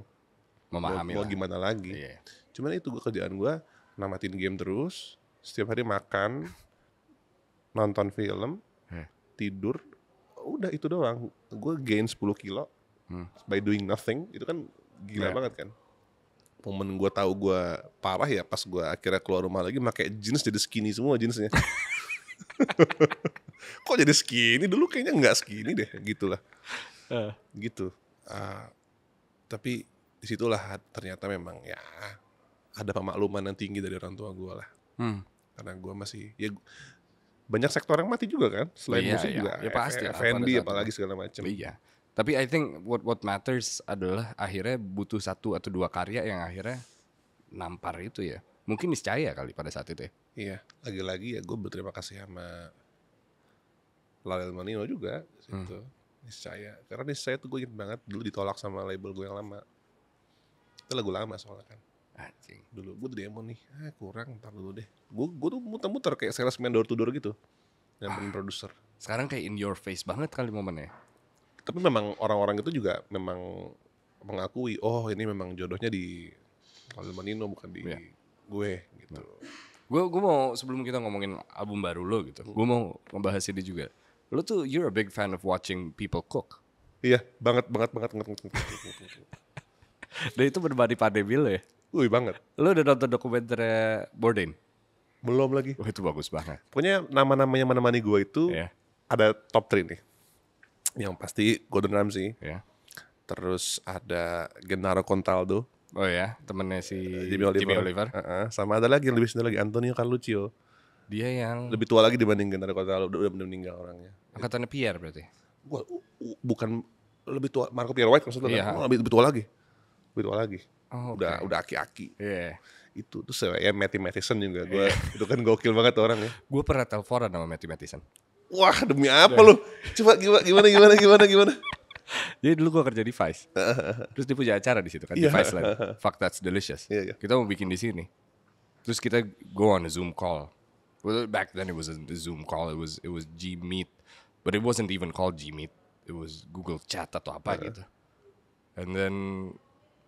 memahami mau, gimana lagi iya, iya. cuman itu gua kerjaan gua namatin game terus setiap hari makan [LAUGHS] nonton film hmm. tidur udah itu doang gue gain 10 kilo hmm. by doing nothing itu kan gila yeah. banget kan momen gue tahu gue parah ya pas gua akhirnya keluar rumah lagi pakai jeans jadi skinny semua jeansnya [LAUGHS] kok jadi skinny dulu kayaknya nggak skinny deh gitulah uh. gitu uh, tapi disitulah ternyata memang ya ada pemakluman yang tinggi dari orang tua gue lah hmm. karena gue masih ya banyak sektor yang mati juga kan selain iya, musik iya. juga ya, pasti ya, apalagi segala macam iya tapi I think what what matters adalah akhirnya butuh satu atau dua karya yang akhirnya nampar itu ya mungkin niscaya kali pada saat itu ya iya lagi-lagi ya gue berterima kasih sama Lalel Manino juga hmm. gitu. Hmm. Niscaya. Karena Niscaya tuh gue inget banget dulu ditolak sama label gue yang lama. Itu lagu lama soalnya kan. Anjing. Dulu gue demo nih, ah kurang ntar dulu deh. Gue gue tuh muter-muter kayak salesman door to door gitu. Yang ah. produser. Sekarang kayak in your face banget kali momennya. Tapi memang orang-orang itu juga memang mengakui, oh ini memang jodohnya di Lalel Manino bukan di yeah. gue gitu. Nah. Gue gue mau sebelum kita ngomongin album baru lo gitu, hmm. gue mau ngebahas ini juga Lu tuh you're a big fan of watching people cook. Iya, banget banget banget banget. banget. [LAUGHS] Dan itu berbanding pandemi lo ya? Wih banget. Lo udah nonton dokumenter Bourdain? Belum lagi. Wah, oh, itu bagus banget. Pokoknya nama-nama yang menemani gue itu yeah. ada top 3 nih. Yang pasti Gordon Ramsay. Yeah. Terus ada Gennaro Contaldo. Oh ya, temennya si Jimmy Oliver. Jimmy Oliver. Uh -huh. Sama ada lagi yang lebih senior lagi Antonio Carluccio. Dia yang lebih tua lagi dibandingkan Gennaro kota udah, udah meninggal orangnya. Angkatannya Pierre berarti. Gua bukan lebih tua Marco Pierre White maksudnya. Yeah. lebih, lebih tua lagi. Lebih tua lagi. Oh, udah okay. udah aki-aki. -aki. Iya. Yeah. Itu tuh ya Matty Matheson juga gua iya. [LAUGHS] itu kan gokil banget orang ya. Gua pernah teleponan sama Matty Matheson. Wah, demi apa iya. lu? Coba gimana gimana gimana gimana gimana. [LAUGHS] Jadi dulu gue kerja di Vice. Terus dia punya acara di situ kan, yeah. di Vice lah [LAUGHS] Fuck That's Delicious. Yeah, yeah. Kita mau bikin di sini. Terus kita go on a Zoom call. Well, back then it was a Zoom call. It was it was G Meet, but it wasn't even called G Meet. It was Google Chat atau apa uh. gitu. And then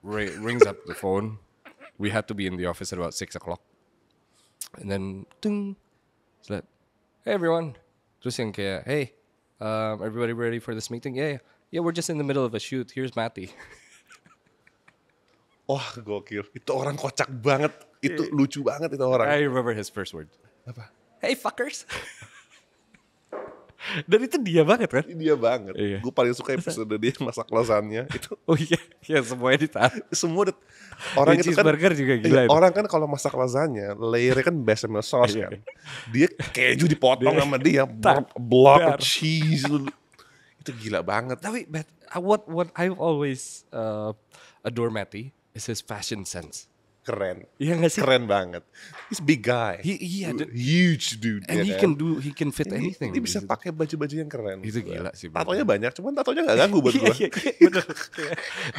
rings up the phone. We had to be in the office at about six o'clock. And then ding, it's like, hey everyone, just yang kayak, hey, um, everybody ready for this meeting? Yeah, yeah, yeah. We're just in the middle of a shoot. Here's Matty. Wah, [LAUGHS] oh, gokil. Itu orang kocak banget. Itu eh. lucu banget itu orang. I remember his first word. Apa? Hey fuckers. [LAUGHS] Dan itu dia banget kan? Dia banget. Iya. Gue paling suka episode dia masak lasannya itu. [LAUGHS] Oh iya, ya semuanya ditaruh. Semua det- orang itu kan burger juga iya, gila. Iya, orang kan kalau masak lasannya layer kan bechamel sauce iya. kan. Dia keju dipotong sama dia, [LAUGHS] block, block cheese. itu gila banget. Tapi but what what I've always uh, adore Matty is his fashion sense keren. Iya gak sih? Keren banget. He's big guy. He, yeah, iya, huge dude. And ya he kan? can do, he can fit anything. Dia bisa pakai baju-baju yang keren. Itu gila sih. Tatonya banyak, cuman tatonya gak ganggu buat [LAUGHS] iya, gue. Iya,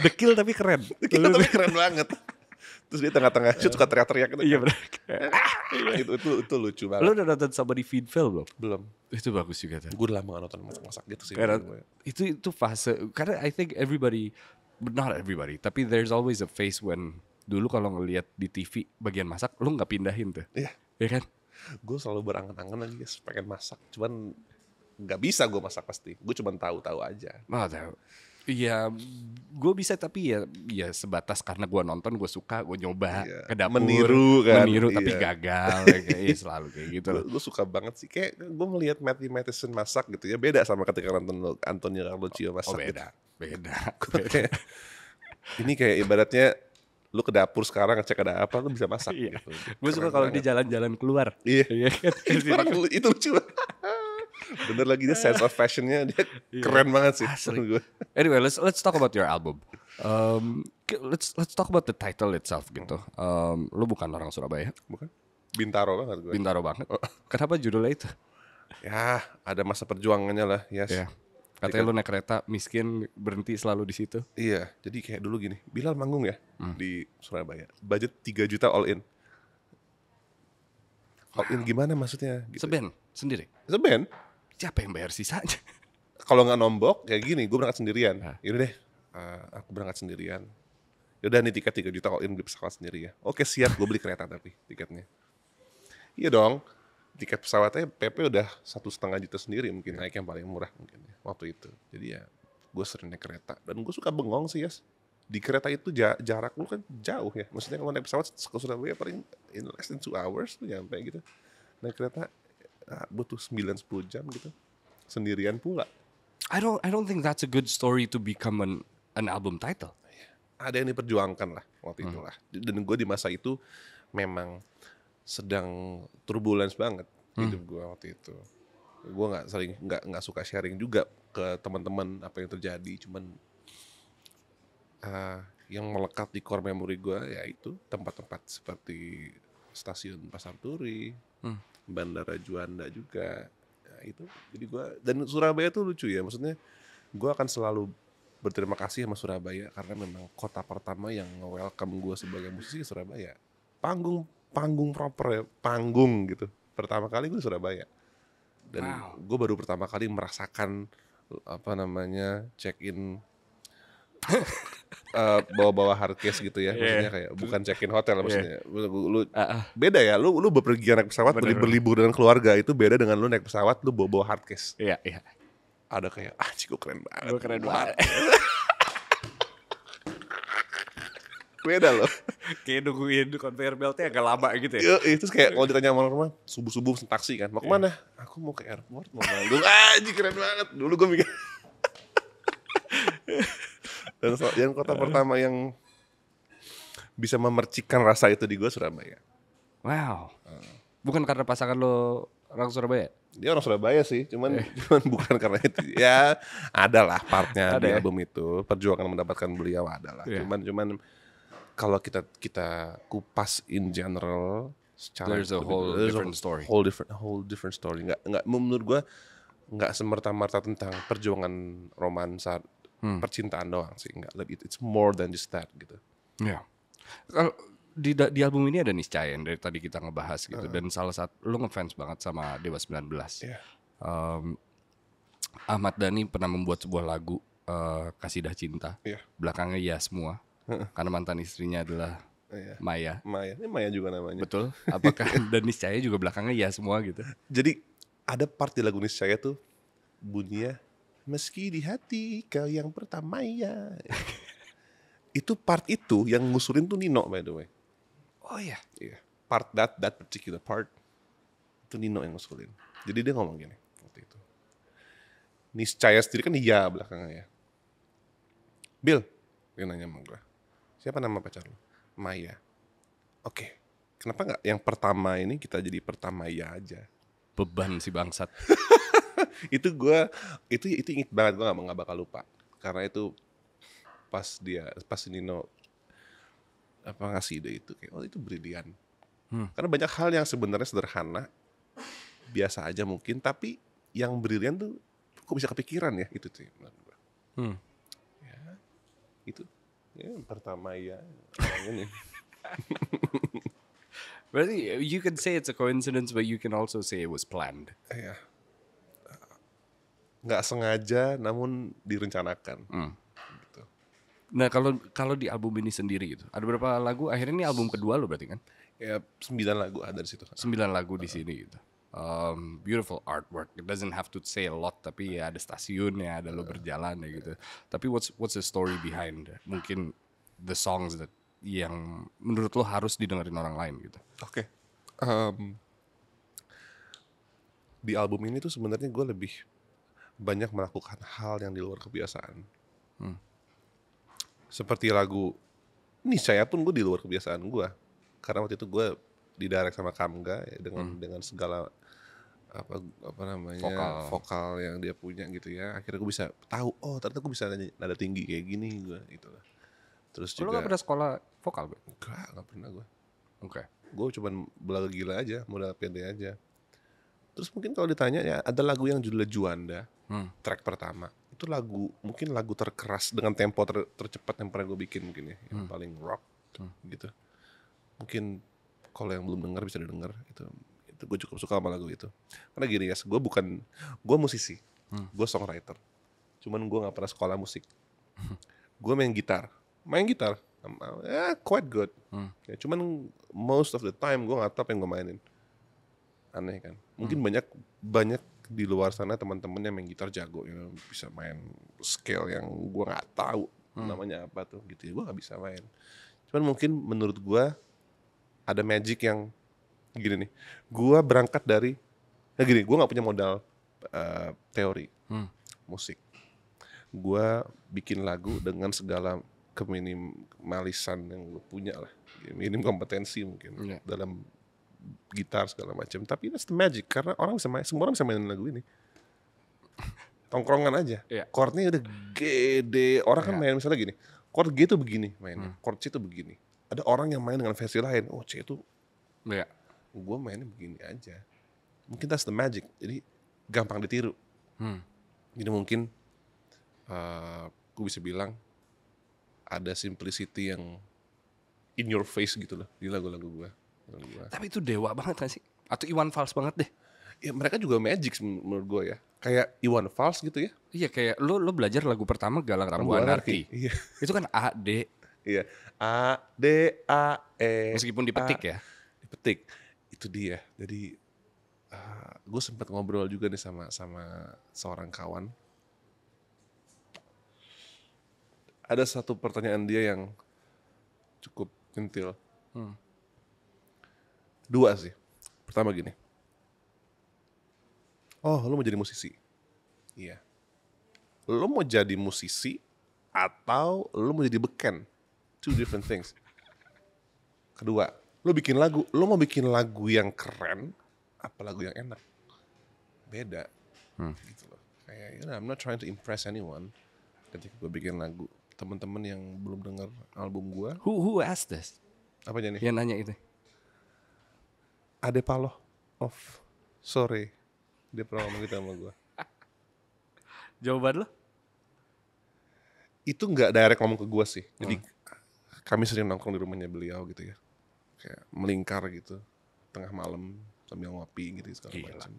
Dekil tapi keren. [LAUGHS] Dekil tapi keren banget. Terus dia tengah-tengah shoot suka teriak-teriak gitu. Iya benar. itu, itu, itu lucu banget. Lo udah nonton Somebody Feed Phil belum? Belum. Itu bagus juga. Kan? Gue udah lama nonton masak-masak gitu sih. Karena, ya. itu, itu fase, karena I think everybody, not everybody, tapi there's always a phase when dulu kalau ngelihat di TV bagian masak lu nggak pindahin tuh iya iya kan gue selalu berangan-angan aja guys pengen masak cuman nggak bisa gue masak pasti gue cuman tahu-tahu aja nggak tahu Iya, gue bisa tapi ya ya sebatas karena gue nonton gue suka gue nyoba iya. ke dapur meniru kan meniru iya. tapi gagal kayak ya, kan? iya, selalu kayak gitu Gue suka banget sih kayak gue melihat Matthew Matheson masak gitu ya beda sama ketika nonton Antonio Carlucci oh, masak. Oh, beda, gitu. beda, beda. Ini kayak ibaratnya lu ke dapur sekarang ngecek ada apa lu bisa masak iya. gitu. Gue suka kalau dia jalan-jalan keluar. Iya. itu, iya. [LAUGHS] itu lucu. [LAUGHS] Bener lagi dia sense of fashionnya dia iya. keren banget sih. Asli. anyway, let's let's talk about your album. Um, let's let's talk about the title itself gitu. Um, lu bukan orang Surabaya? Bukan. Bintaro banget gue. Bintaro banget. Kenapa judulnya itu? Ya, ada masa perjuangannya lah, yes. Yeah. Katanya gitu. lu naik kereta miskin berhenti selalu di situ. Iya, jadi kayak dulu gini, Bilal manggung ya hmm. di Surabaya. Budget 3 juta all in. All in gimana maksudnya? Gitu. Seben sendiri. Seben? Siapa yang bayar sisanya? [LAUGHS] Kalau nggak nombok kayak gini, gue berangkat sendirian. Nah. deh, uh, aku berangkat sendirian. Yaudah nih tiket 3 juta all in beli pesawat sendiri ya. Oke siap, gue beli kereta tapi tiketnya. Iya dong, tiket pesawatnya PP udah satu setengah juta sendiri mungkin naik yang paling murah mungkin ya, waktu itu jadi ya gue sering naik kereta dan gue suka bengong sih ya yes. di kereta itu jarak lu kan jauh ya maksudnya kalau naik pesawat ke Surabaya paling in less than two hours tuh nyampe gitu naik kereta nah, butuh sembilan sepuluh jam gitu sendirian pula I don't I don't think that's a good story to become an an album title ada yang diperjuangkan lah waktu hmm. itulah dan gue di masa itu memang sedang turbulence banget hmm. hidup gue waktu itu gue nggak sering nggak nggak suka sharing juga ke teman-teman apa yang terjadi cuman uh, yang melekat di core memory gue yaitu tempat-tempat seperti stasiun pasar turi hmm. bandara juanda juga ya, itu jadi gue dan surabaya tuh lucu ya maksudnya gue akan selalu berterima kasih sama Surabaya karena memang kota pertama yang welcome gue sebagai musisi Surabaya. Panggung panggung proper ya, panggung gitu. Pertama kali gue Surabaya. Dan wow. gue baru pertama kali merasakan apa namanya check in uh, [LAUGHS] bawa-bawa hard case gitu ya yeah. maksudnya kayak bukan check in hotel iya. maksudnya yeah. lu, lu uh, uh. beda ya lu lu bepergian naik pesawat Bener. berlibur dengan keluarga itu beda dengan lu naik pesawat lu bawa-bawa hardcase iya yeah, iya yeah. ada kayak ah ciku keren banget gue keren banget beda loh [LAUGHS] kayak nungguin conveyor beltnya agak lama gitu ya Iya, itu iya, kayak kalau ditanya sama orang rumah subuh-subuh taksi kan mau iya. kemana yeah. aku mau ke airport mau manggung aja [LAUGHS] keren banget dulu gue mikir [LAUGHS] dan yang kota pertama yang bisa memercikan rasa itu di gue Surabaya wow hmm. bukan karena pasangan lo orang Surabaya dia orang Surabaya sih, cuman eh. cuman bukan karena itu. Ya, adalah partnya ada di ya? album itu, perjuangan mendapatkan beliau adalah. Yeah. Cuman cuman kalau kita kita kupas in general secara there's a whole lebih, different story whole different whole different story nggak nggak menurut gue nggak semerta-merta tentang perjuangan romansa hmm. percintaan doang sih nggak lebih it's more than just that gitu ya yeah. di di album ini ada niscaya dari tadi kita ngebahas gitu uh. dan salah satu lu ngefans banget sama Dewa 19 yeah. um, Ahmad Dhani pernah membuat sebuah lagu uh, eh, Kasidah Cinta yeah. belakangnya ya semua karena mantan istrinya adalah oh, iya. Maya. Maya. Ini Maya juga namanya. Betul. Apakah [LAUGHS] dan niscaya juga belakangnya ya semua gitu. Jadi ada part di lagu niscaya tuh bunyinya meski di hati kau yang pertama ya. [LAUGHS] itu part itu yang ngusurin tuh Nino by the way. Oh iya. Iya. Part that that particular part itu Nino yang ngusurin. Jadi dia ngomong gini waktu itu. Niscaya sendiri kan iya belakangnya ya. Bill, dia nanya sama gue Siapa nama pacar lo? Maya. Oke. Okay. Kenapa nggak yang pertama ini kita jadi pertama ya aja? Beban si bangsat. [LAUGHS] itu gue itu itu inget banget gue nggak bakal lupa karena itu pas dia pas Nino apa ngasih ide itu kayak oh itu brilian hmm. karena banyak hal yang sebenarnya sederhana biasa aja mungkin tapi yang brilian tuh kok bisa kepikiran ya itu sih hmm. ya, itu Ya, pertama iya. ini. [LAUGHS] Berarti, you can say it's a coincidence, but you can also say it was planned. Iya. Gak sengaja, namun direncanakan. Mm. Gitu. Nah, kalau kalau di album ini sendiri itu, ada berapa lagu? Akhirnya ini album kedua lo berarti kan? Ya, sembilan lagu ada di situ. Sembilan lagu di sini gitu um, beautiful artwork. It doesn't have to say a lot, tapi ya ada stasiunnya, ada lo iya. berjalan ya gitu. Tapi what's what's the story behind mungkin the songs that yang menurut lo harus didengerin orang lain gitu? Oke. Okay. Um, di album ini tuh sebenarnya gue lebih banyak melakukan hal yang di luar kebiasaan. Hmm. Seperti lagu ini, saya pun gue di luar kebiasaan gue. Karena waktu itu gue didirect sama Kamga ya, dengan hmm. dengan segala apa apa namanya vokal. vokal yang dia punya gitu ya akhirnya gue bisa tahu oh ternyata gue bisa nada, tinggi kayak gini gue gitu lah terus lo juga lo gak pernah sekolah vokal gue enggak gak pernah gue oke okay. gue cuma belaga gila aja modal pede aja terus mungkin kalau ditanya ya ada lagu yang judulnya Juanda hmm. track pertama itu lagu mungkin lagu terkeras dengan tempo ter, tercepat yang pernah gue bikin mungkin ya yang hmm. paling rock hmm. gitu mungkin kalau yang belum dengar bisa didengar itu itu gue cukup suka sama lagu itu karena gini ya gue bukan gue musisi hmm. gue songwriter cuman gue nggak pernah sekolah musik [LAUGHS] gue main gitar main gitar ya yeah, quite good hmm. ya, cuman most of the time gue nggak tahu apa yang gue mainin aneh kan mungkin hmm. banyak banyak di luar sana teman-teman yang main gitar jago you ya, bisa main scale yang gue nggak tahu hmm. namanya apa tuh gitu ya. gue nggak bisa main cuman mungkin menurut gue ada magic yang gini nih gue berangkat dari ya gini gue nggak punya modal uh, teori hmm. musik gue bikin lagu dengan segala keminimalisan yang gue punya lah minim kompetensi mungkin yeah. dalam gitar segala macam tapi itu magic karena orang bisa main semua orang bisa mainin lagu ini [LAUGHS] tongkrongan aja yeah. chordnya udah gede orang yeah. kan iya. main misalnya gini chord G itu begini mainnya hmm. chord C itu begini ada orang yang main dengan versi lain oh C itu yeah. Iya gue mainnya begini aja mungkin that's the magic jadi gampang ditiru hmm. jadi mungkin uh, eh, gue bisa bilang ada simplicity yang in your face gitu loh di lagu-lagu gue tapi itu dewa banget kan sih atau Iwan Fals banget deh ya mereka juga magic menurut gue ya kayak Iwan Fals gitu ya iya kayak lo lo belajar lagu pertama Galang Rambu Anarki iya. itu kan A D iya A D A E meskipun dipetik A, ya dipetik itu dia jadi uh, ah, gue sempat ngobrol juga nih sama sama seorang kawan ada satu pertanyaan dia yang cukup kentil hmm. dua sih pertama gini oh lo mau jadi musisi iya lo mau jadi musisi atau lo mau jadi beken two different things kedua Lo bikin lagu, lo mau bikin lagu yang keren, apa lagu yang enak? Beda. Hmm. Gitu loh. Kayak, you know, I'm not trying to impress anyone ketika gue bikin lagu. Temen-temen yang belum dengar album gue. Who, who asked this? Apa nih? Yang nanya itu. Ade Paloh of sorry, Dia pernah ngomong gitu sama gue. [LAUGHS] Jawaban lo? Itu nggak direct ngomong ke gue sih. Jadi hmm. kami sering nongkrong di rumahnya beliau gitu ya kayak melingkar gitu tengah malam sambil ngopi gitu segala Gila. Iya macam.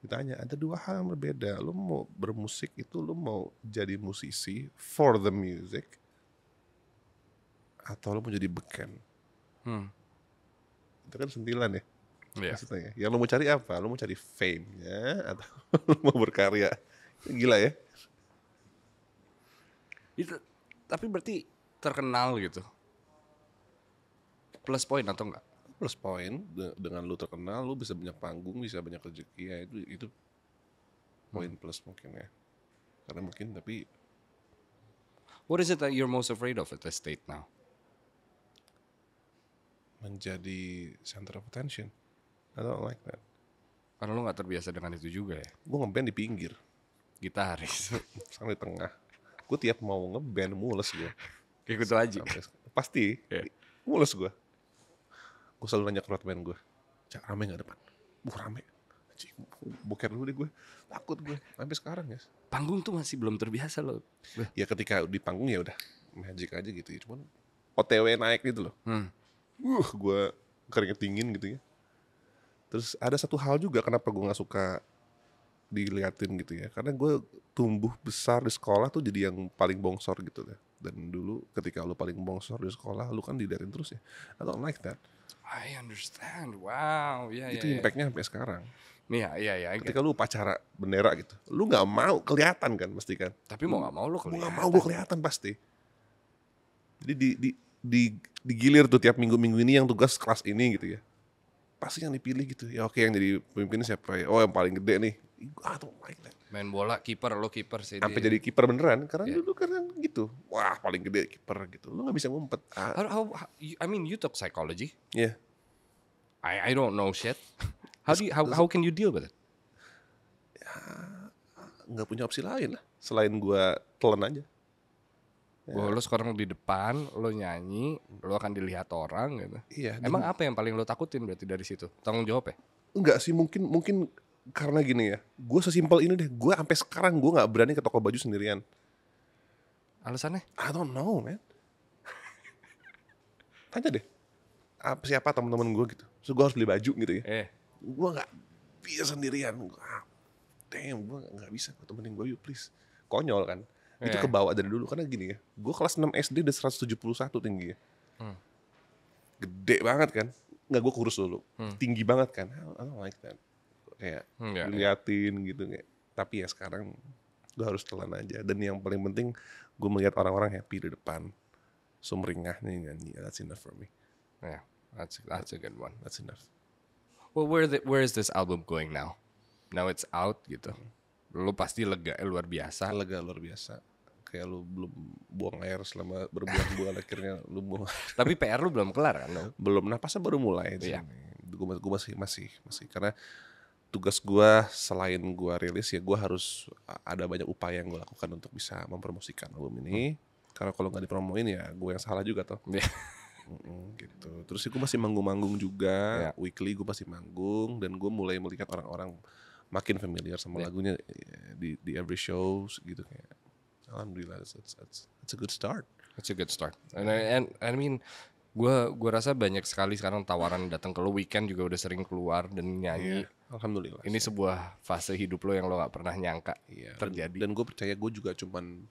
Ditanya ada dua hal yang berbeda. Lu mau bermusik itu lu mau jadi musisi for the music atau lu mau jadi beken. Hmm. Itu kan sentilan ya. Yeah. Maksudnya, ya. yang lu mau cari apa? Lu mau cari fame-nya atau [LAUGHS] lu mau berkarya? Gila ya. Itu tapi berarti terkenal gitu plus point atau enggak? Plus point dengan lu terkenal lu bisa banyak panggung, bisa banyak rezeki ya itu itu poin hmm. plus mungkin ya. Karena mungkin tapi What is it that you're most afraid of at this state now? Menjadi center of attention. I don't like that. Karena lu gak terbiasa dengan itu juga ya? Gue ngeband di pinggir. Gitaris. [LAUGHS] Sampai di tengah. Gue tiap mau ngeband mules gue. Kayak gitu aja. Pasti. Yeah. Mules gue gue selalu nanya ke teman gue cak rame nggak depan buh rame Cik, dulu deh gue takut gue sampai sekarang ya panggung tuh masih belum terbiasa loh ya ketika di panggung ya udah magic aja gitu ya cuman otw naik gitu loh hmm. uh gue keringet dingin gitu ya terus ada satu hal juga kenapa gue nggak suka diliatin gitu ya karena gue tumbuh besar di sekolah tuh jadi yang paling bongsor gitu ya dan dulu ketika lu paling bongsor di sekolah lu kan dilihatin terus ya I don't like that I understand wow yeah, itu yeah, iya. impactnya yeah. sampai sekarang Iya, iya, iya. Ketika lu pacara bendera gitu, lu nggak mau kelihatan kan, pasti kan. Tapi mau nggak mau lu kelihatan. Mau nggak mau gue kelihatan pasti. Jadi di, di, di, digilir tuh tiap minggu-minggu ini yang tugas kelas ini gitu ya. Pasti yang dipilih gitu. Ya oke yang jadi pemimpin siapa ya? Oh yang paling gede nih, I tuh main Main bola kiper lo kiper sih. Sampai jadi kiper beneran karena yeah. dulu kan gitu. Wah, paling gede kiper gitu. Lo nggak bisa ngumpet. Ah. How, how, how, I mean you talk psychology. Yeah. I I don't know shit. How do you, how how can you deal with it? Ya, nggak punya opsi lain lah selain gua telan aja. Ya. lo sekarang di depan, lo nyanyi, lo akan dilihat orang gitu. Iya. Emang apa yang paling lo takutin berarti dari situ? Tanggung jawab ya? Enggak sih, mungkin mungkin karena gini ya gue sesimpel ini deh gue sampai sekarang gue nggak berani ke toko baju sendirian alasannya I don't know man [LAUGHS] tanya deh apa siapa teman-teman gue gitu so gue harus beli baju gitu ya eh. gue nggak bisa sendirian ah, damn gue nggak bisa gue temenin gue yuk please konyol kan eh. itu kebawa dari dulu karena gini ya gue kelas 6 SD udah 171 tinggi ya hmm. gede banget kan nggak gue kurus dulu hmm. tinggi banget kan I don't like that kayak hmm, liatin ya. ya. gitu kayak tapi ya sekarang gue harus telan aja dan yang paling penting gue melihat orang-orang happy di depan nih nyanyi that's enough for me yeah that's that's a good one that's enough well where the, where is this album going now now it's out gitu lu pasti lega eh, luar biasa lega luar biasa kayak lu belum buang air selama berbulan-bulan [LAUGHS] akhirnya lu buang [LAUGHS] tapi PR lu belum kelar kan lo? belum nah pasnya baru mulai sih yeah. gue masih masih masih karena tugas gue selain gue rilis ya gue harus ada banyak upaya yang gue lakukan untuk bisa mempromosikan album ini hmm. karena kalau nggak dipromoin ya gue yang salah juga toh [LAUGHS] yeah. gitu terus ya gue masih manggung-manggung juga yeah. weekly gue masih manggung dan gue mulai melihat orang-orang makin familiar sama yeah. lagunya eh, di di every show gitu kayak alhamdulillah it's, it's, it's, it's a good start it's a good start and I, and I mean gue gue rasa banyak sekali sekarang tawaran datang ke lo weekend juga udah sering keluar dan nyanyi yeah. alhamdulillah ini sebuah fase hidup lo yang lo gak pernah nyangka yeah. terjadi dan, gue percaya gue juga cuman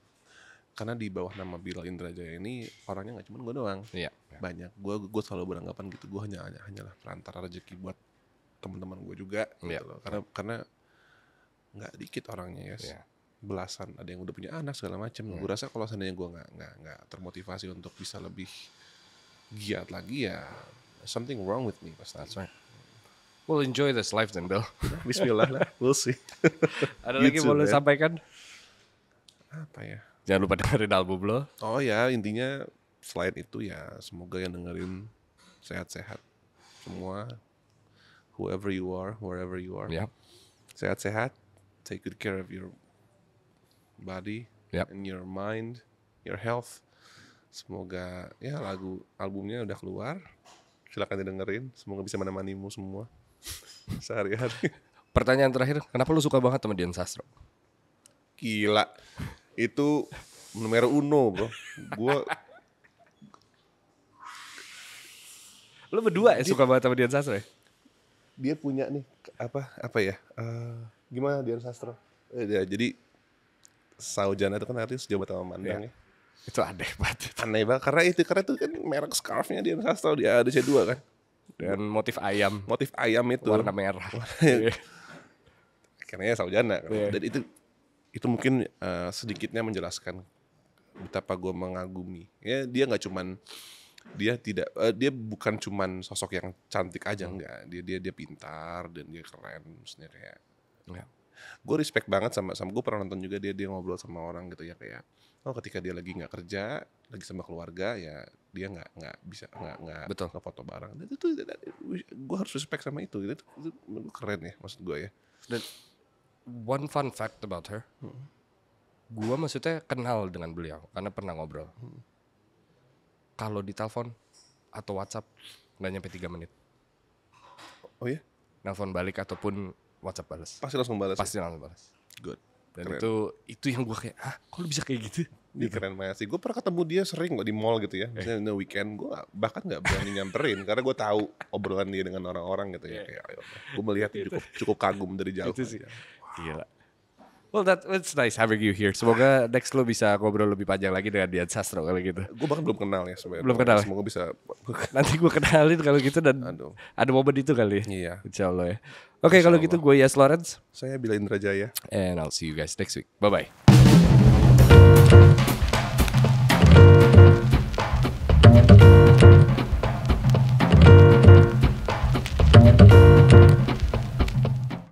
karena di bawah nama Bilal Indrajaya ini orangnya gak cuman gue doang yeah. yeah. banyak gue gue selalu beranggapan gitu gue hanya hanya hanyalah perantara rezeki buat teman-teman gue juga yeah. gitu iya. loh. karena karena nggak dikit orangnya ya yeah belasan ada yang udah punya anak segala macam. Yeah. Gue rasa kalau seandainya gue nggak nggak nggak termotivasi untuk bisa lebih giat lagi ya something wrong with me pasti. That's right. We'll enjoy this life then, Bill. [LAUGHS] Bismillah lah, we'll see. [LAUGHS] Ada lagi boleh ya. sampaikan? Apa ya? Jangan lupa dengerin album lo. Oh ya, intinya selain itu ya semoga yang dengerin sehat-sehat semua. Whoever you are, wherever you are. Yeah. Sehat-sehat. Take good care of your body yep. and your mind, your health semoga ya lagu albumnya udah keluar silakan didengerin semoga bisa menemanimu semua [LAUGHS] sehari-hari pertanyaan terakhir kenapa lu suka banget sama Dian Sastro gila itu nomor uno bro gue [LAUGHS] lu berdua ya suka banget sama Dian Sastro ya? dia punya nih apa apa ya uh, gimana Dian Sastro eh, ya, jadi Saujana itu kan artis sejauh sama Mandang yeah. ya itu aneh banget. Aneh banget karena itu karena itu kan merek scarfnya dia tau dia ada c dua kan. Dan motif ayam. Motif ayam itu. Warna merah. [LAUGHS] Iya. Iya. Akhirnya Saujana. Kan? Yeah. Dan itu itu mungkin uh, sedikitnya menjelaskan betapa gue mengagumi. Ya dia nggak cuman dia tidak uh, dia bukan cuman sosok yang cantik aja hmm. enggak dia dia dia pintar dan dia keren maksudnya kayak iya. gue respect banget sama sama gue pernah nonton juga dia dia ngobrol sama orang gitu ya kayak oh ketika dia lagi nggak kerja lagi sama keluarga ya dia nggak nggak bisa nggak nggak betul ngefoto barang itu itu gue harus respect sama itu itu, itu keren ya maksud gue ya dan one fun fact about her hmm. gue maksudnya kenal dengan beliau karena pernah ngobrol hmm. kalau ditelepon atau WhatsApp nggak nyampe tiga menit oh ya nelfon balik ataupun WhatsApp balas pasti langsung balas pasti ya? langsung balas good dan keren. itu itu yang gue kayak ah kok lu bisa kayak gitu ini gitu. keren banget sih gue pernah ketemu dia sering kok di mall gitu ya misalnya eh. weekend gue bahkan nggak berani nyamperin karena gue tahu obrolan dia dengan orang-orang gitu ya yeah. kayak gue melihat gitu. cukup cukup kagum dari jauh itu kan. sih. Wow. gila Well, that, it's nice having you here. Semoga next lo bisa ngobrol lebih panjang lagi dengan Dian Sastro kalau gitu. Gue bahkan belum kenal ya sebenarnya. Belum kenal. Ya? Semoga bisa. [LAUGHS] Nanti gue kenalin kalau gitu dan Aduh. ada momen itu kali. Ya? Iya. Insya Allah ya. Oke okay, kalau gitu gue Yas Lawrence. Saya Bila Indra Jaya. And I'll see you guys next week. Bye-bye.